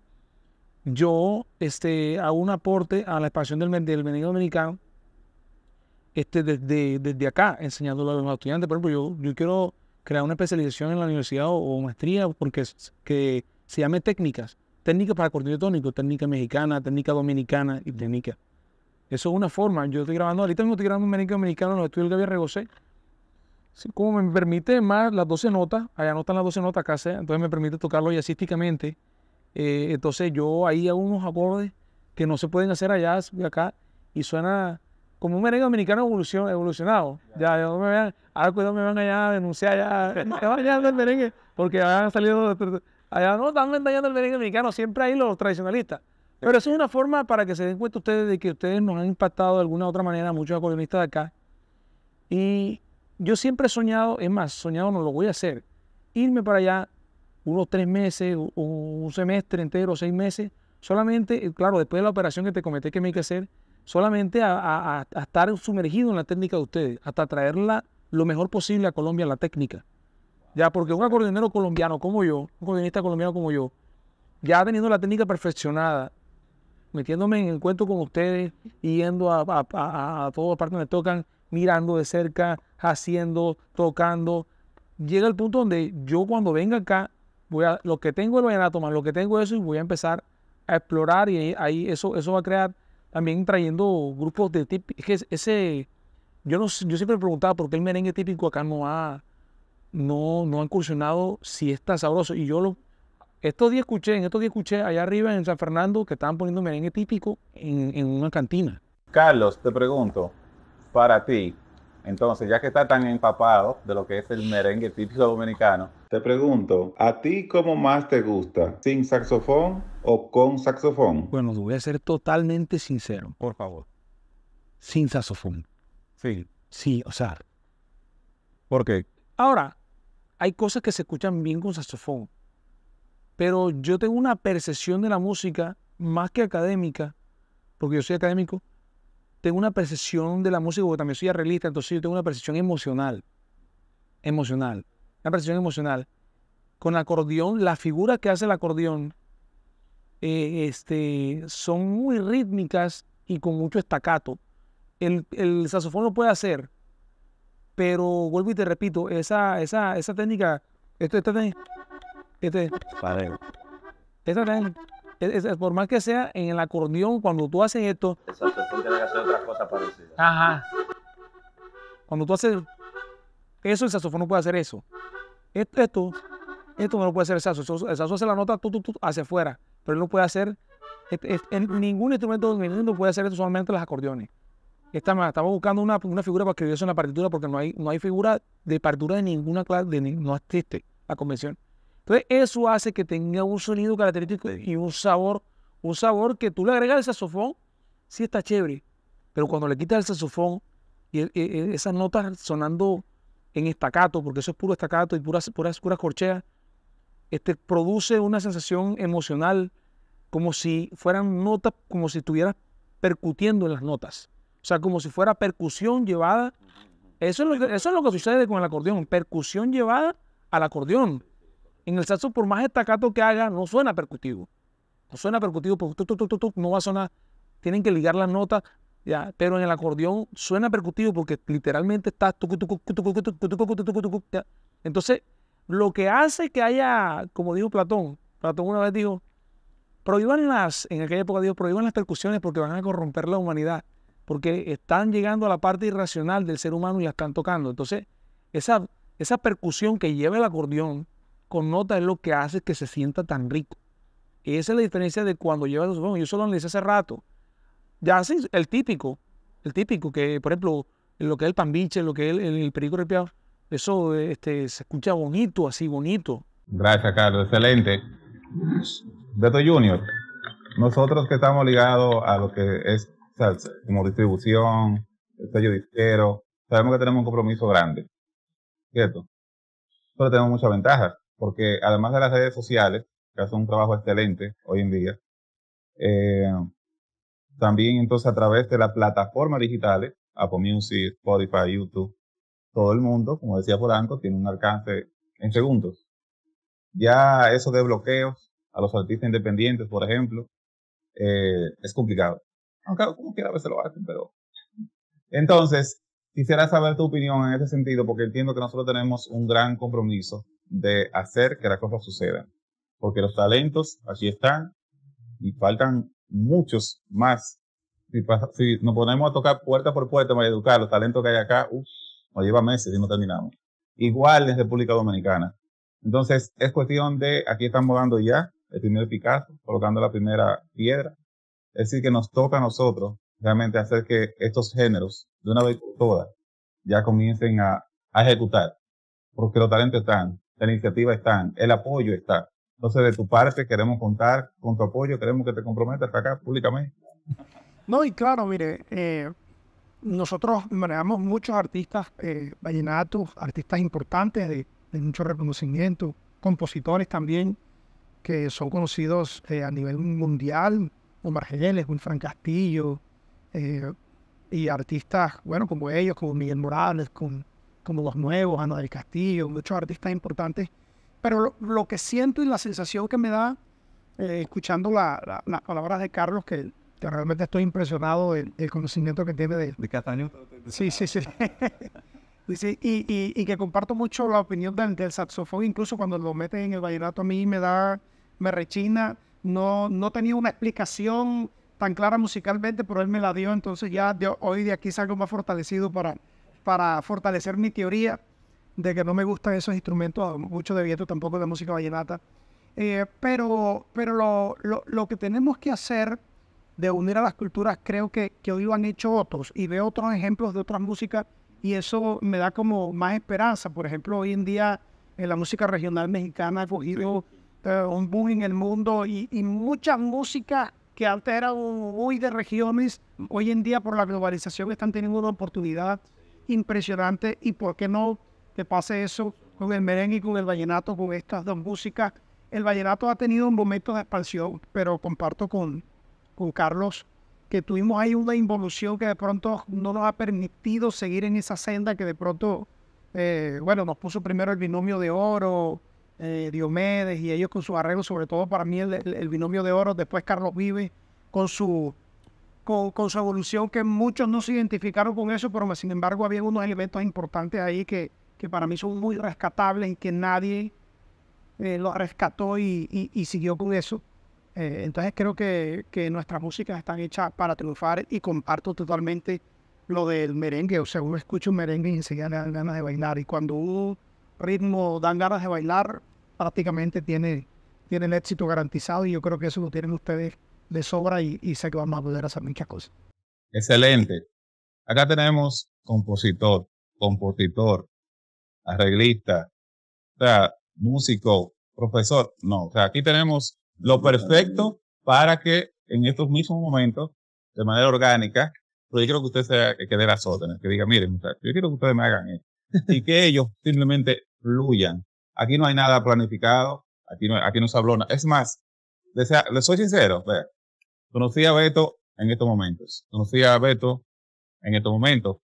yo este, hago un aporte a la expansión del, del merengue dominicano este, desde, desde acá, enseñándolo a los estudiantes. Por ejemplo, yo, yo quiero crear una especialización en la universidad o, maestría porque que se llame técnicas. Técnicas para acordeón tónico, técnica mexicana, técnica dominicana y técnica. Eso es una forma. Yo estoy grabando, ahorita mismo estoy grabando un merengue dominicano en los estudios de Gabriel como me permite más las 12 notas, allá no están las 12 notas acá, entonces me permite tocarlo jazzísticamente. Eh, entonces yo ahí hago unos acordes que no se pueden hacer allá acá y suena como un merengue dominicano evolucionado. Ya, ya no me vean, ahora cuidado me van allá a denunciar allá, me van allá del merengue, porque han salido allá no están dañando el merengue dominicano, siempre hay los tradicionalistas. Pero eso es una forma para que se den cuenta ustedes de que ustedes nos han impactado de alguna u otra manera, muchos acordeonistas de acá. Y yo siempre he soñado, es más, soñado no lo voy a hacer, irme para allá unos tres meses, un semestre entero, seis meses, solamente, eh, claro, después de la operación que te comenté que me hay que hacer, solamente a, estar sumergido en la técnica de ustedes, hasta traerla lo mejor posible a Colombia, la técnica. Ya, porque un acordeonero colombiano como yo, un acordeonista colombiano como yo, ya teniendo la técnica perfeccionada, metiéndome en encuentro con ustedes, yendo a, a, a, a todas partes donde tocan, mirando de cerca, haciendo, tocando. Llega el punto donde yo cuando venga acá, voy a, lo que tengo lo voy a tomar, lo que tengo eso y voy a empezar a explorar y ahí eso, eso va a crear también trayendo grupos de típicos. ese, yo, no, yo siempre preguntaba por qué el merengue típico acá no ha, no, no incursionado si está sabroso. Y yo lo, estos días escuché, en estos días escuché allá arriba en San Fernando que estaban poniendo merengue típico en una cantina. Carlos, te pregunto, para ti. Entonces, ya que está tan empapado de lo que es el merengue típico dominicano, te pregunto, ¿a ti cómo más te gusta? ¿Sin saxofón o con saxofón? Bueno, voy a ser totalmente sincero. Por favor. Sin saxofón. Sí. Sí, o sea. ¿Por qué? Ahora, hay cosas que se escuchan bien con saxofón, pero yo tengo una percepción de la música más que académica, porque yo soy académico, tengo una percepción de la música, porque también soy arreglista, entonces yo tengo una percepción emocional. Emocional. Una percepción emocional. Con acordeón, la figura que hace el acordeón eh, este, son muy rítmicas y con mucho estacato. El, el, saxofón lo puede hacer, pero vuelvo y te repito, esa, esa, esa técnica, esta técnica, este, técnica, por más que sea, en el acordeón, cuando tú haces esto. El saxofón tiene que hacer otra cosa parecida Ajá. Cuando tú haces eso, el saxofón no puede hacer eso. E, esto, esto, no lo puede hacer el saxo. El saxo hace la nota tú, hacia afuera, pero él no puede hacer. Este, en ningún instrumento del mundo puede hacer esto, solamente los acordeones. Estamos, estamos buscando una, figura para escribir eso en la partitura porque no hay, no hay figura de partitura de ninguna clase, de, no existe la convención. Entonces, eso hace que tenga un sonido característico y un sabor, un sabor que tú le agregas al saxofón, sí está chévere, pero cuando le quitas el saxofón y e, e, e, esas notas sonando en estacato, porque eso es puro estacato y puras, puras, puras corcheas, este, produce una sensación emocional como si fueran notas, como si estuvieras percutiendo en las notas. O sea, como si fuera percusión llevada. eso es lo que sucede con el acordeón, percusión llevada al acordeón. En el saxo, por más estacato que haga, no suena percutivo. No suena percutivo porque tu, tú tú no va a sonar. Tienen que ligar las notas, ya. Pero en el acordeón suena percutivo porque literalmente está. Entonces, lo que hace que haya, como dijo Platón, Platón una vez dijo, prohíban las, en aquella época dijo, prohíban las percusiones porque van a corromper la humanidad, porque están llegando a la parte irracional del ser humano y la están tocando. Entonces, esa, esa percusión que lleva el acordeón con nota es lo que hace que se sienta tan rico. Esa es la diferencia de cuando llevas los bueno, Yo solo hice hace rato. Ya así, el típico, el típico, que por ejemplo, lo que es el pambiche, lo que es el, perico repiado, eso este, se escucha bonito, así bonito. Gracias, Carlos. Excelente. Beto Junior, nosotros que estamos ligados a lo que es salsa, como distribución, el sello disquero, sabemos que tenemos un compromiso grande, ¿cierto? Pero tenemos muchas ventajas porque además de las redes sociales, que hacen un trabajo excelente hoy en día, eh, también entonces a través de las plataformas digitales, Apple Music, Spotify, YouTube, todo el mundo, como decía Polanco, tiene un alcance en segundos. Ya eso de bloqueos a los artistas independientes, por ejemplo, eh, es complicado. Aunque como quiera a veces lo hacen, pero... Entonces, quisiera saber tu opinión en ese sentido, porque entiendo que nosotros tenemos un gran compromiso de hacer que las cosas sucedan. Porque los talentos así están y faltan muchos más. Si, nos ponemos a tocar puerta por puerta para educar los talentos que hay acá, uff, nos lleva meses y no terminamos. Igual en República Dominicana. Entonces, es cuestión de, aquí estamos dando ya el primer Picasso, colocando la primera piedra. Es decir, que nos toca a nosotros realmente hacer que estos géneros, de una vez por todas, ya comiencen a, a ejecutar. Porque los talentos están, la iniciativa está, el apoyo está. Entonces, de tu parte, queremos contar con tu apoyo, queremos que te comprometas acá públicamente. No, y claro, mire, eh, nosotros manejamos muchos artistas eh, vallenatos, artistas importantes de, mucho reconocimiento, compositores también que son conocidos eh, a nivel mundial, Omar como Wilfran Castillo, y artistas, bueno, como ellos, como Miguel Morales, con como los nuevos, Ana del Castillo, muchos artistas importantes. Pero lo, que siento y la sensación que me da eh, escuchando las palabras de Carlos, que, realmente estoy impresionado del, conocimiento que tiene de, de Cataño. Sí, sí, sí. y, que comparto mucho la opinión del, saxofón, incluso cuando lo meten en el vallenato a mí me da, me rechina. No, no tenía una explicación tan clara musicalmente, pero él me la dio, entonces ya hoy de aquí salgo más fortalecido para, para fortalecer mi teoría de que no me gustan esos instrumentos, mucho de viento tampoco de música vallenata. Eh, pero pero lo, que tenemos que hacer de unir a las culturas, creo que, hoy lo han hecho otros y veo otros ejemplos de otras músicas y eso me da como más esperanza. Por ejemplo, hoy en día en la música regional mexicana ha cogido eh, un boom en el mundo y, y muchas músicas que antes eran muy de regiones, hoy en día por la globalización están teniendo una oportunidad impresionante y por qué no te pase eso con el merengue y con el vallenato, con estas dos músicas. El vallenato ha tenido un momento de expansión, pero comparto con, con Carlos que tuvimos ahí una involución que de pronto no nos ha permitido seguir en esa senda que de pronto, eh, bueno, nos puso primero el binomio de oro, eh, Diomedes y ellos con su arreglo sobre todo para mí el binomio de oro, después Carlos Vive con su con, su evolución, que muchos no se identificaron con eso, pero sin embargo había unos elementos importantes ahí que, que para mí son muy rescatables y que nadie eh, los rescató y, siguió con eso. Eh, entonces creo que, nuestras músicas están hechas para triunfar y comparto totalmente lo del merengue. O sea, uno escucha un merengue y enseguida le dan ganas de bailar. Y cuando un ritmo dan ganas de bailar, prácticamente tiene, tiene el éxito garantizado y yo creo que eso lo tienen ustedes de sobra y, sé que vamos a poder hacer muchas cosas. Excelente. Acá tenemos compositor, compositor, arreglista, o músico, profesor. No, o sea, aquí tenemos lo perfecto para que en estos mismos momentos, de manera orgánica, pero yo quiero que usted se que a las órdenes, que diga, miren, yo quiero que ustedes me hagan esto. y que ellos simplemente fluyan. Aquí no hay nada planificado, aquí no, aquí no se habló nada. Es más, les, soy sincero, vea, Conocí a Beto en estos momentos. Conocí a Beto en estos momentos.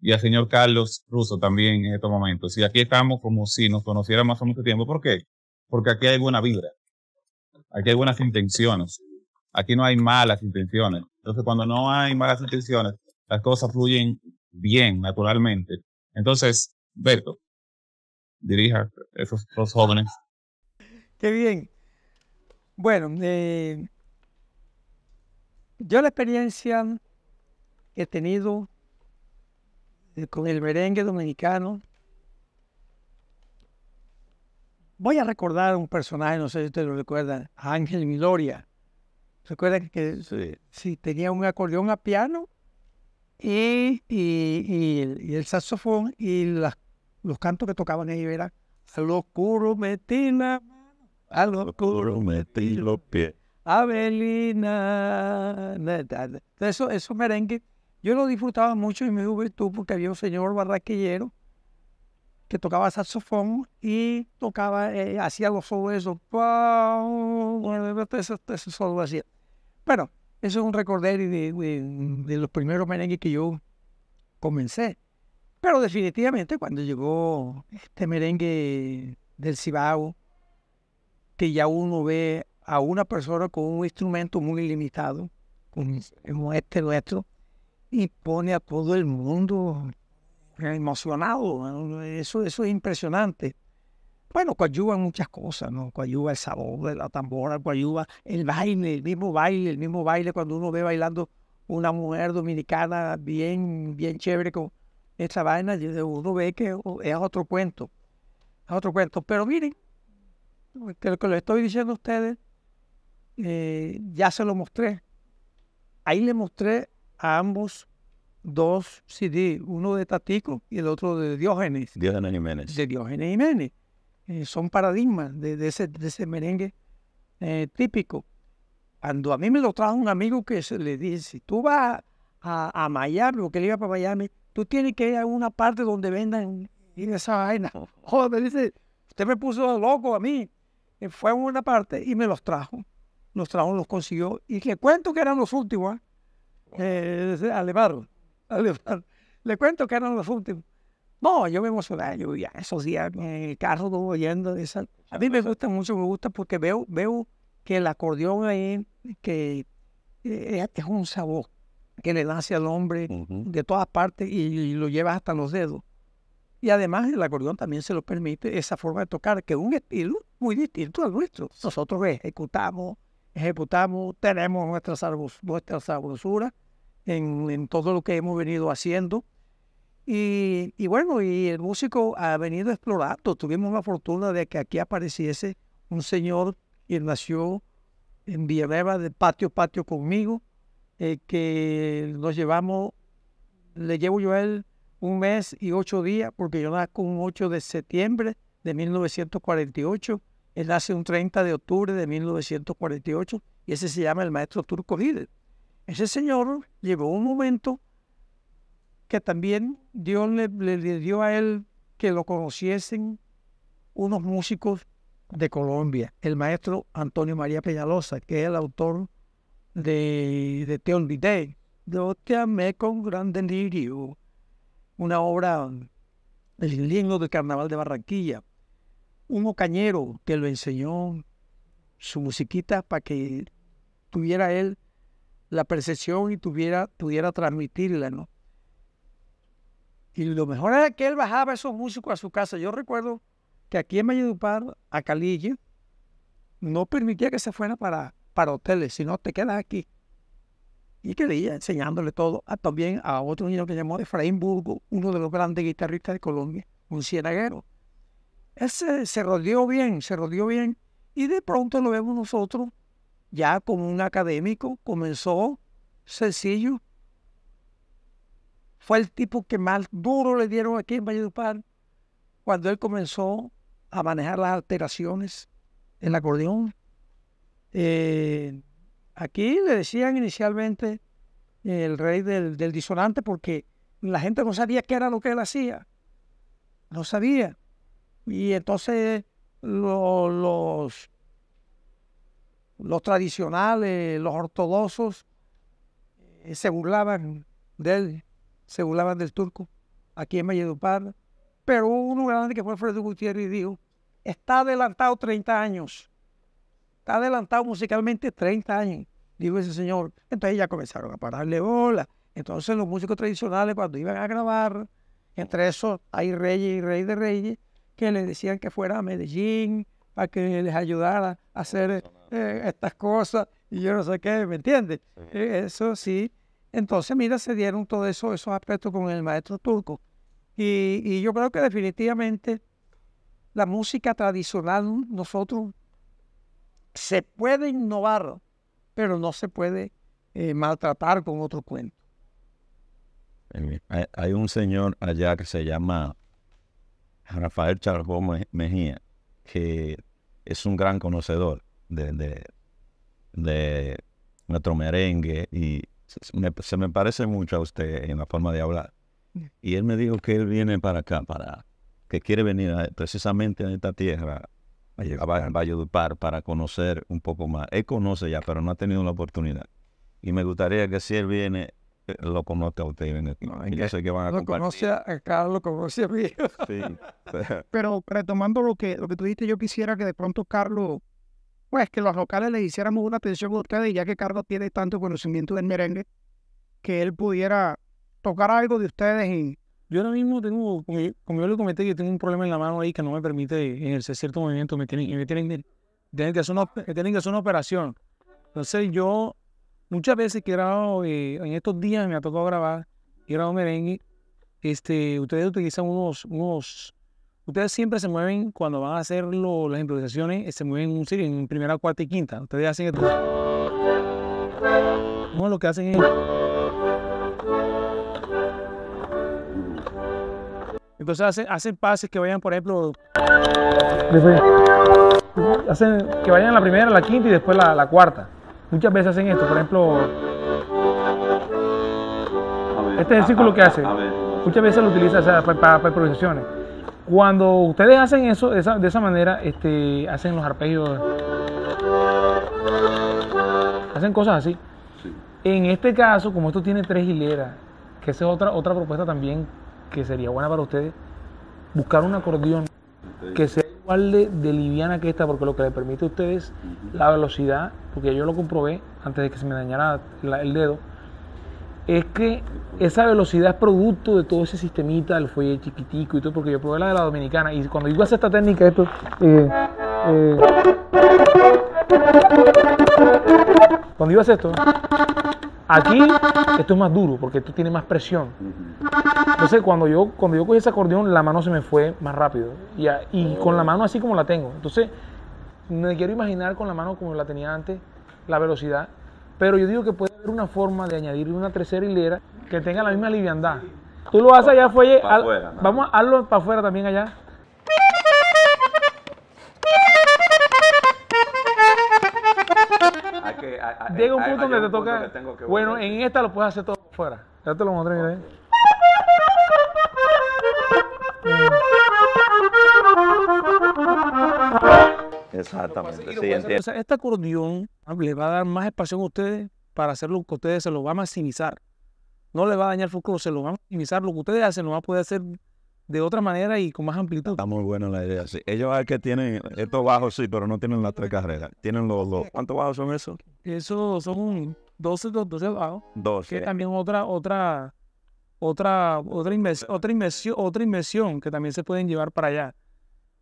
Y al señor Carlos Russo también en estos momentos. Y aquí estamos como si nos conociéramos hace mucho tiempo. ¿Por qué? Porque aquí hay buena vibra. Aquí hay buenas intenciones. Aquí no hay malas intenciones. Entonces, cuando no hay malas intenciones, las cosas fluyen bien, naturalmente. Entonces, Beto, dirija a esos, dos jóvenes. Qué bien. Bueno, eh, yo la experiencia que he tenido eh, con el merengue dominicano, voy a recordar un personaje, no sé si ustedes lo recuerdan, Ángel Miloria. ¿Recuerdan que tenía un acordeón a piano y, el, saxofón y los cantos que tocaban ellos eran a lo oscuro metí la mano, a lo metí los pies. ...Avelina... Eso, esos merengues, yo lo disfrutaba mucho en mi juventud porque había un señor barraquillero que tocaba saxofón y tocaba, eh, hacía los solos esos, esos, hacía. Bueno, eso es un recorder de, de, de, los primeros merengues que yo comencé. Pero definitivamente cuando llegó este merengue del Cibao, que ya uno ve a una persona con un instrumento muy limitado, como este nuestro, y pone a todo el mundo eh, emocionado. Eso, eso es impresionante. Bueno, coadyuva muchas cosas, ¿no? ayuda el sabor de la tambora, ...coayuva el baile, el mismo baile, el mismo baile cuando uno ve bailando una mujer dominicana bien, bien chévere con esta vaina, uno ve que es otro cuento, es otro cuento. Pero miren, lo que les estoy diciendo a ustedes eh, ya se lo mostré. Ahí le mostré a ambos dos CD, uno de Tatico y el otro de Diógenes. Diógenes Jiménez. De Diógenes Jiménez. Eh, son paradigmas de, ese, merengue eh, típico. Cuando a mí me lo trajo un amigo que se le dice si tú vas a, a Miami, porque él iba para Miami, tú tienes que ir a una parte donde vendan esa vaina. Oh. dice, usted me puso loco a mí. Fue a una parte y me los trajo los trabajos los consiguió. Y le cuento que eran los últimos, ¿ah? ¿eh? eh le cuento que eran los últimos. No, yo me emocioné, yo ya esos días en el carro todo yendo. Esa. A mí me gusta mucho, me gusta porque veo, veo que el acordeón ahí, que eh, eh, es un sabor que le nace al hombre de todas partes y, y, lo lleva hasta los dedos. Y además el acordeón también se lo permite esa forma de tocar, que es un estilo muy distinto al nuestro. Nosotros ejecutamos ejecutamos, tenemos nuestra, sabrosura en, todo lo que hemos venido haciendo. Y, bueno, y el músico ha venido explorando. Tuvimos la fortuna de que aquí apareciese un señor que nació en Villanueva de patio patio conmigo, eh, que nos llevamos, le llevo yo a él un mes y ocho días, porque yo nací un 8 de septiembre de 1948 él nace un 30 de octubre de 1948 y ese se llama el maestro turco Gide. Ese señor llegó un momento que también Dios le, dio a él que lo conociesen unos músicos de Colombia, el maestro Antonio María Peñalosa, que es el autor de, de Te de te con gran delirio, una obra, del himno del carnaval de Barranquilla. Un Cañero, que lo enseñó su musiquita para que tuviera él la percepción y tuviera, pudiera transmitirla, ¿no? Y lo mejor era que él bajaba a esos músicos a su casa. Yo recuerdo que aquí en Valledupar, a Calilla, no permitía que se fuera para, para hoteles, sino te quedas aquí. Y quería, enseñándole todo ah, también a otro niño que llamó Efraín Burgo, uno de los grandes guitarristas de Colombia, un cienaguero se rodeó bien, se rodeó bien. Y de pronto lo vemos nosotros, ya como un académico, comenzó sencillo. Fue el tipo que más duro le dieron aquí en Valledupar cuando él comenzó a manejar las alteraciones en el acordeón. Eh, aquí le decían inicialmente el rey del, del disonante porque la gente no sabía qué era lo que él hacía. No sabía. Y entonces los, los tradicionales, los ortodoxos, eh, se burlaban de él, se burlaban del turco aquí en Valledupar. Pero uno grande que fue Alfredo Gutiérrez y dijo, está adelantado 30 años, está adelantado musicalmente 30 años, dijo ese señor. Entonces ya comenzaron a pararle bola. Entonces los músicos tradicionales cuando iban a grabar, entre esos hay reyes y rey de reyes, que le decían que fuera a Medellín, para que les ayudara a hacer eh, estas cosas y yo no sé qué, ¿me entiendes? Eh, eso sí. Entonces, mira, se dieron todos eso, esos aspectos con el maestro turco. Y, yo creo que definitivamente la música tradicional, nosotros, se puede innovar, pero no se puede eh, maltratar con otro cuento. Hay un señor allá que se llama Rafael Charbón Mejía, que es un gran conocedor de, nuestro merengue y se me, parece mucho a usted en la forma de hablar. Y él me dijo que él viene para acá, para que quiere venir precisamente a esta tierra, valle a, Par para conocer un poco más. Él conoce ya, pero no ha tenido la oportunidad. Y me gustaría que si él viene, lo conoce a usted, eh, ¿no? Yo sé que van a lo conoce a, Carlos, lo conoce a mí. Sí. Pero retomando lo que, lo que tú dijiste, yo quisiera que de pronto Carlos, pues que los locales le hiciéramos una atención a ustedes, ya que Carlos tiene tanto conocimiento del merengue, que él pudiera tocar algo de ustedes y... Yo ahora mismo tengo, como yo, le comenté, yo tengo un problema en la mano ahí que no me permite en ejercer cierto movimiento, me tienen, tienen, que hacer una, tienen que hacer una operación. Entonces yo Muchas veces que he grabado, eh, en estos días me ha tocado grabar, he grabado merengue, este, ustedes utilizan unos, unos, ustedes siempre se mueven cuando van a hacer lo, las improvisaciones, eh, se mueven en un en primera, cuarta y quinta. Ustedes hacen esto. lo que hacen es... Entonces hacen, pases que vayan, por ejemplo, hacen, que vayan la primera, la quinta y después la cuarta. Muchas veces hacen esto, por ejemplo. este es el círculo que hace. Muchas veces lo utiliza para, improvisaciones. Cuando ustedes hacen eso de esa, manera, este, hacen los arpegios. Hacen cosas así. En este caso, como esto tiene tres hileras, que esa es otra, otra propuesta también que sería buena para ustedes, buscar un acordeón que sea de, liviana que esta, porque lo que le permite a ustedes la velocidad, porque yo lo comprobé antes de que se me dañara el dedo, es que esa velocidad es producto de todo ese sistemita, el fuelle chiquitico y todo, porque yo probé la de la dominicana, y cuando yo hacer esta técnica, esto... Eh, eh, cuando esto, Aquí esto es más duro porque esto tiene más presión. Entonces cuando yo cuando yo cogí ese acordeón la mano se me fue más rápido y, y oh. con la mano así como la tengo. Entonces me quiero imaginar con la mano como la tenía antes la velocidad, pero yo digo que puede haber una forma de añadirle una tercera hilera que tenga la misma liviandad. Tú lo haces allá fue vamos a hacerlo para afuera también allá. llega un punto que te toca. bueno, en esta lo puedes hacer todo fuera. Ya te lo mostré, Exactamente, sí, este acordeón le va a dar más espacio a ustedes para hacer lo que ustedes se lo va a maximizar. No le va a dañar el fútbol, se lo va a maximizar. Lo que ustedes hacen lo va a poder hacer de otra manera y con más amplitud. Está muy buena la idea, sí. Ellos es que tienen estos bajos, sí, pero no tienen las tres carreras. Tienen los, dos. ¿Cuántos bajos son esos? Esos son 12, 12 bajos. 12. Que también otra, otra, otra, otra, otra, inversión, otra inversión que también se pueden llevar para allá.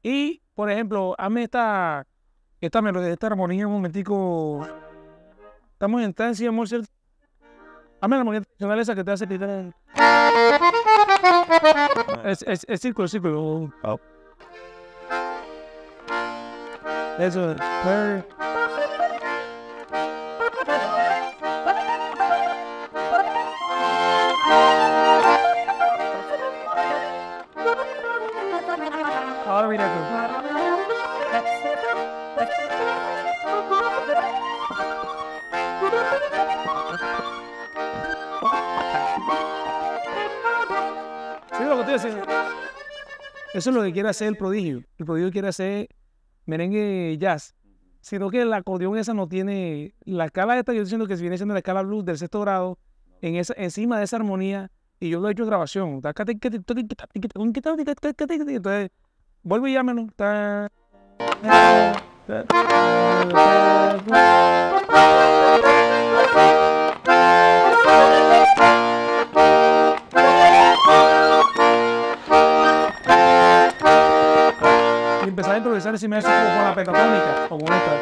Y, por ejemplo, hazme esta, esta esta armonía un momentico. Estamos en Tancia, amor, ¿cierto? Hazme la armonía tradicional esa que te hace pitar. Es, es, es inclusive un... Oh. There's a... Eso es lo que quiere hacer el prodigio. El prodigio quiere hacer merengue jazz. Sino que el acordeón esa no tiene la escala esta yo estoy diciendo que se viene siendo la escala blues del sexto grado, en esa, encima de esa armonía, y yo lo he hecho grabación. Entonces, vuelvo y llámenos. empezar a improvisar ese si con la pentatónica o con esta.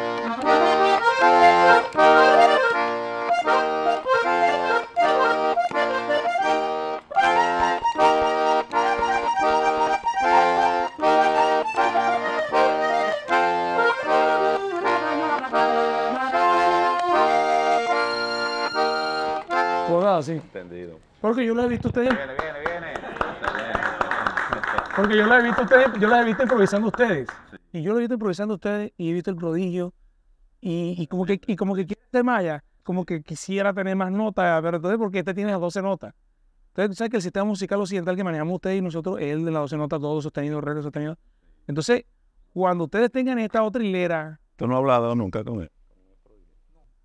así. Entendido. Porque yo lo he visto usted ustedes porque yo las he visto ustedes, yo la he visto improvisando ustedes. Y yo lo he visto improvisando ustedes y he visto el prodigio. Y, como que y como que quiere Maya, como que quisiera tener más notas, pero entonces porque este tiene las 12 notas. Entonces, tú sabes que el sistema musical occidental que manejamos ustedes y nosotros es el de las 12 notas, todo sostenido, re, sostenido. Entonces, cuando ustedes tengan esta otra hilera. Tú no has hablado nunca con él.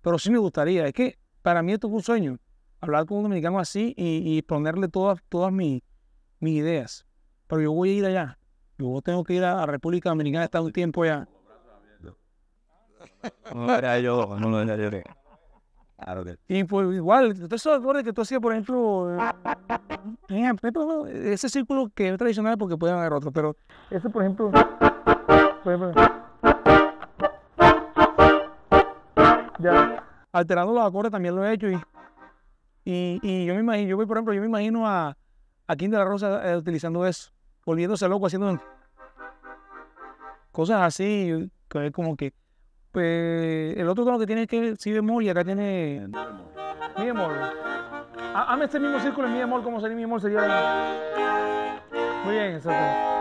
Pero sí me gustaría. Es que para mí esto es un sueño. Hablar con un dominicano así y, y ponerle todas, todas mis, mis ideas pero yo voy a ir allá. Yo tengo que ir a República Dominicana, estar un tiempo allá. No yo, no lo no. Y pues igual, entonces acordes que tú hacías, por ejemplo, eh, ese círculo que es tradicional porque pueden haber otro, pero ese, por ejemplo, ya, alterando los acordes también lo he hecho y, y, y yo me imagino, yo voy, por ejemplo, yo me imagino a, aquí en De La Rosa eh, utilizando eso, volviéndose loco, haciendo cosas así, como que... Pues, el otro tono que tiene es que si bemol y acá tiene... Mi bemol. Ah, hazme este mismo círculo en mi bemol, como sería mi bemol, sería... Muy bien, exacto.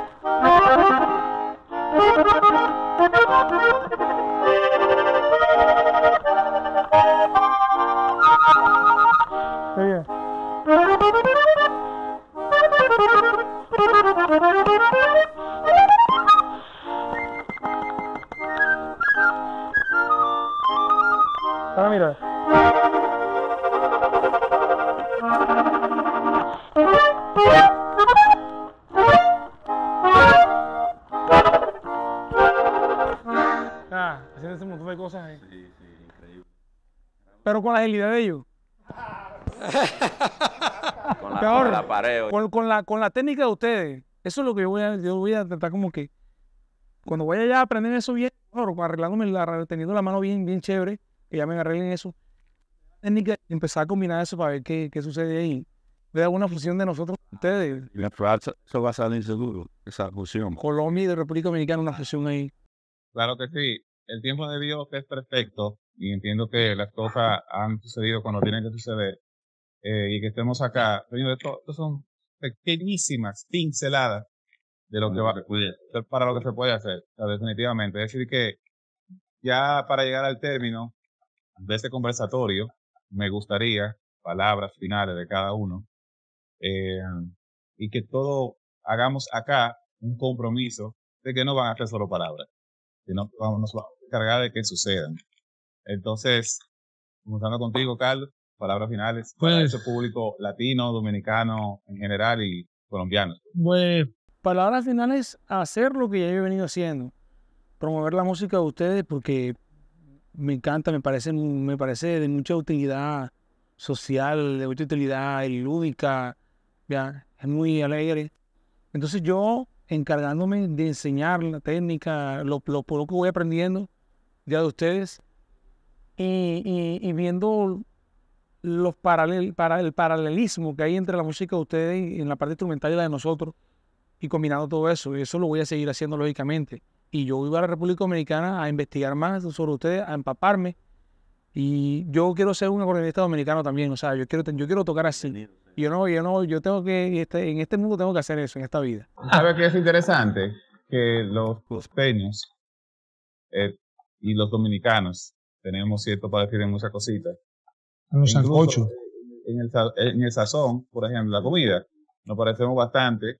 Eh. Pero con la agilidad de ellos. con, la, con, la con, la, técnica de ustedes. Eso es lo que yo voy a, yo voy a tratar como que. Cuando vaya ya a aprender eso bien, arreglándome la, teniendo la mano bien, bien chévere, que ya me arreglen eso. Técnica, empezar a combinar eso para ver qué, qué sucede ahí. Ver alguna fusión de nosotros, ustedes. Y va a salir seguro, esa fusión. Colombia y República Dominicana, una fusión ahí. Claro que sí el tiempo de Dios es perfecto y entiendo que las cosas han sucedido cuando tienen que suceder eh, y que estemos acá. Pero son pequeñísimas pinceladas de lo que va para lo que se puede hacer, definitivamente. Es decir, que ya para llegar al término de este conversatorio, me gustaría palabras finales de cada uno eh, y que todo hagamos acá un compromiso de que no van a ser solo palabras, si no, nos vamos a encargar de que sucedan. Entonces, comenzando contigo, Carlos, palabras finales para ese pues este público latino, dominicano en general y colombiano. Pues, palabras finales, hacer lo que ya he venido haciendo, promover la música de ustedes porque me encanta, me parece, me parece de mucha utilidad social, de mucha utilidad y lúdica, ¿ya? es muy alegre. Entonces yo encargándome de enseñar la técnica, lo, lo, que voy aprendiendo ya de ustedes y, viendo los paralel, para, el paralelismo que hay entre la música de ustedes y en la parte instrumental y la de nosotros y combinando todo eso. Y eso lo voy a seguir haciendo lógicamente. Y yo iba a la República Dominicana a investigar más sobre ustedes, a empaparme. Y yo quiero ser un acordeonista dominicano también, o sea, yo quiero, yo quiero tocar así. Yo no, yo no, yo tengo que, este, en este mundo tengo que hacer eso, en esta vida. ¿Sabes qué es interesante? Que los costeños pues. eh, y los dominicanos tenemos cierto parecido en muchas cositas. En los sancochos. En el, en el sazón, por ejemplo, la comida. Nos parecemos bastante.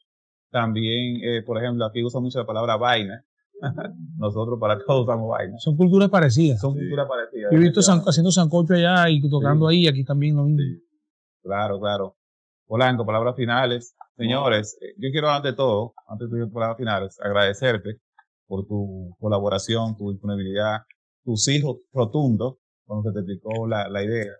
También, eh, por ejemplo, aquí usa mucho la palabra vaina. Nosotros para todos usamos vaina. Son culturas parecidas. Son culturas parecidas. Yo he visto haciendo sancocho allá y tocando ahí, aquí también lo mismo. Claro, claro. Polanco, palabras finales. Señores, eh, yo quiero ante todo, antes de tus palabras finales, agradecerte por tu colaboración, tu disponibilidad, tus hijos rotundos, cuando se te explicó la, idea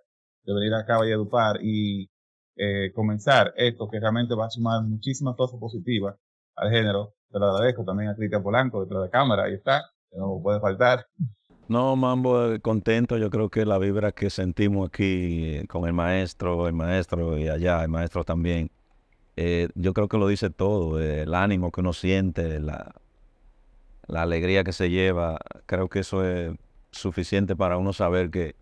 de venir acá a educar y eh, comenzar esto que realmente va a sumar muchísimas cosas positivas al género. Te lo agradezco también a Cristian Polanco detrás de la cámara, ahí está, no puede faltar. No, Mambo, eh, contento. Yo creo que la vibra que sentimos aquí eh, con el maestro, el maestro y allá, el maestro también, eh, yo creo que lo dice todo. el ánimo que uno siente, la, alegría que se lleva, creo que eso es suficiente para uno saber que,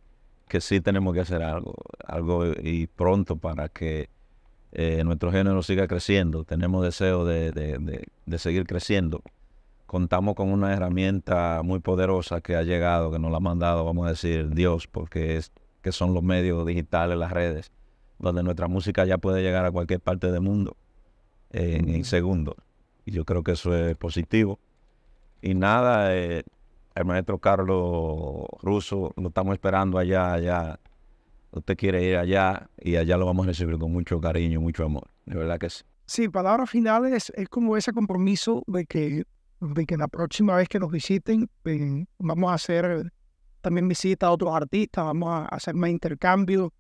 sí tenemos que hacer algo, algo y pronto para que nuestro género siga creciendo. Tenemos deseo de, de seguir creciendo contamos con una herramienta muy poderosa que ha llegado, que nos la ha mandado, vamos a decir, Dios, porque es que son los medios digitales, las redes, donde nuestra música ya puede llegar a cualquier parte del mundo en, segundos. Y yo creo que eso es positivo. Y nada, eh, el maestro Carlos Russo, lo estamos esperando allá, allá. Usted quiere ir allá y allá lo vamos a recibir con mucho cariño, mucho amor. De verdad que sí. Sí, palabras finales es como ese compromiso de que de que la próxima vez que nos visiten eh, vamos a hacer eh, también visita a otros artistas, vamos a hacer más intercambios,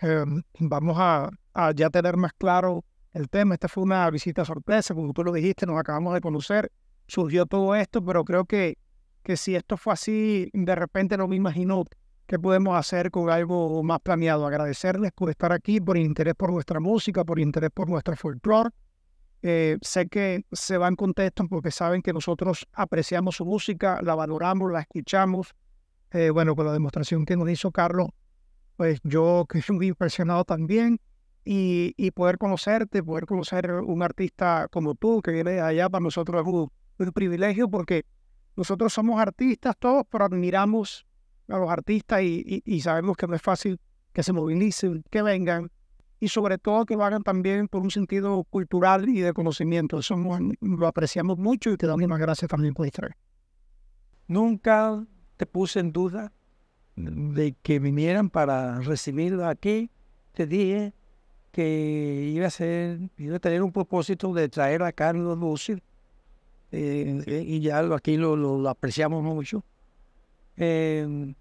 em, vamos a, ya tener más claro el tema. Esta fue una visita sorpresa, como tú lo dijiste, nos acabamos de conocer, surgió todo esto, pero creo que, que si esto fue así, de repente no me imagino qué podemos hacer con algo más planeado. Agradecerles por estar aquí, por interés por nuestra música, por interés por nuestra folclore. Eh, sé que se van contentos porque saben que nosotros apreciamos su música, la valoramos, la escuchamos. Eh, bueno, con la demostración que nos hizo Carlos, pues yo soy muy impresionado también. Y, poder conocerte, poder conocer un artista como tú que viene de allá, para nosotros es un, privilegio porque nosotros somos artistas todos, pero admiramos a los artistas y, y sabemos que no es fácil que se movilicen, que vengan, y sobre todo que lo hagan también por un sentido cultural y de conocimiento. Eso lo apreciamos mucho y te damos las gracias también por estar. Nunca te puse en duda de que vinieran para recibirlo aquí. Te dije que iba a, ser, iba tener un propósito de traer a los buses eh, y ya aquí lo, apreciamos mucho. Eh,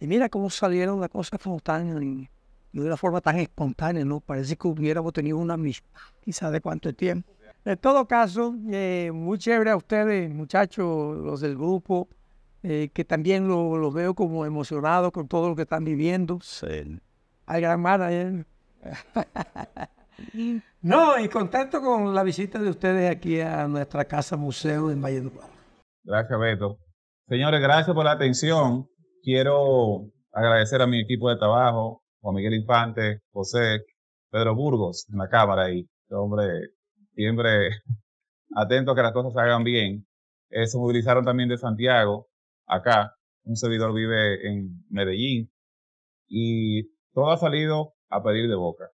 y mira cómo salieron las cosas como están de una forma tan espontánea, ¿no? Parece que hubiéramos tenido una amistad, quizás de cuánto tiempo. En todo caso, eh, muy chévere a ustedes, muchachos, los del grupo, eh, que también los veo como emocionados con todo lo que están viviendo. Sí. Al gran manager. ¿eh? no, y contento con la visita de ustedes aquí a nuestra casa museo en Valle Valledupar. Gracias, Beto. Señores, gracias por la atención. Quiero agradecer a mi equipo de trabajo, Juan Miguel Infante, José, Pedro Burgos en la Cámara y este hombre siempre atento a que las cosas se hagan bien. se movilizaron también de Santiago, acá, un servidor vive en Medellín y todo ha salido a pedir de boca.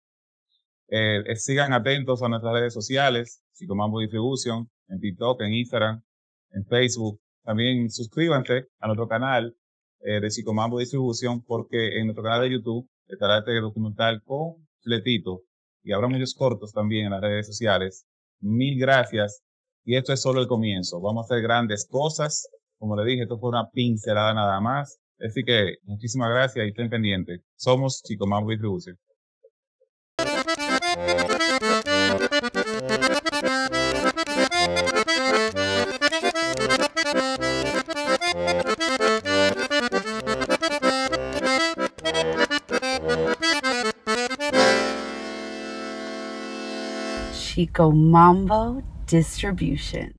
Eh, eh, sigan atentos a nuestras redes sociales, Psicomambo Distribution, en TikTok, en Instagram, en Facebook. También suscríbanse a nuestro canal eh, de Psicomambo Distribución porque en nuestro canal de YouTube estará este documental completito y habrá muchos cortos también en las redes sociales. Mil gracias. Y esto es solo el comienzo. Vamos a hacer grandes cosas. Como le dije, esto fue una pincelada nada más. Así que muchísimas gracias y estén pendientes. Somos Chico y Distribución. Chico Mambo Distribution.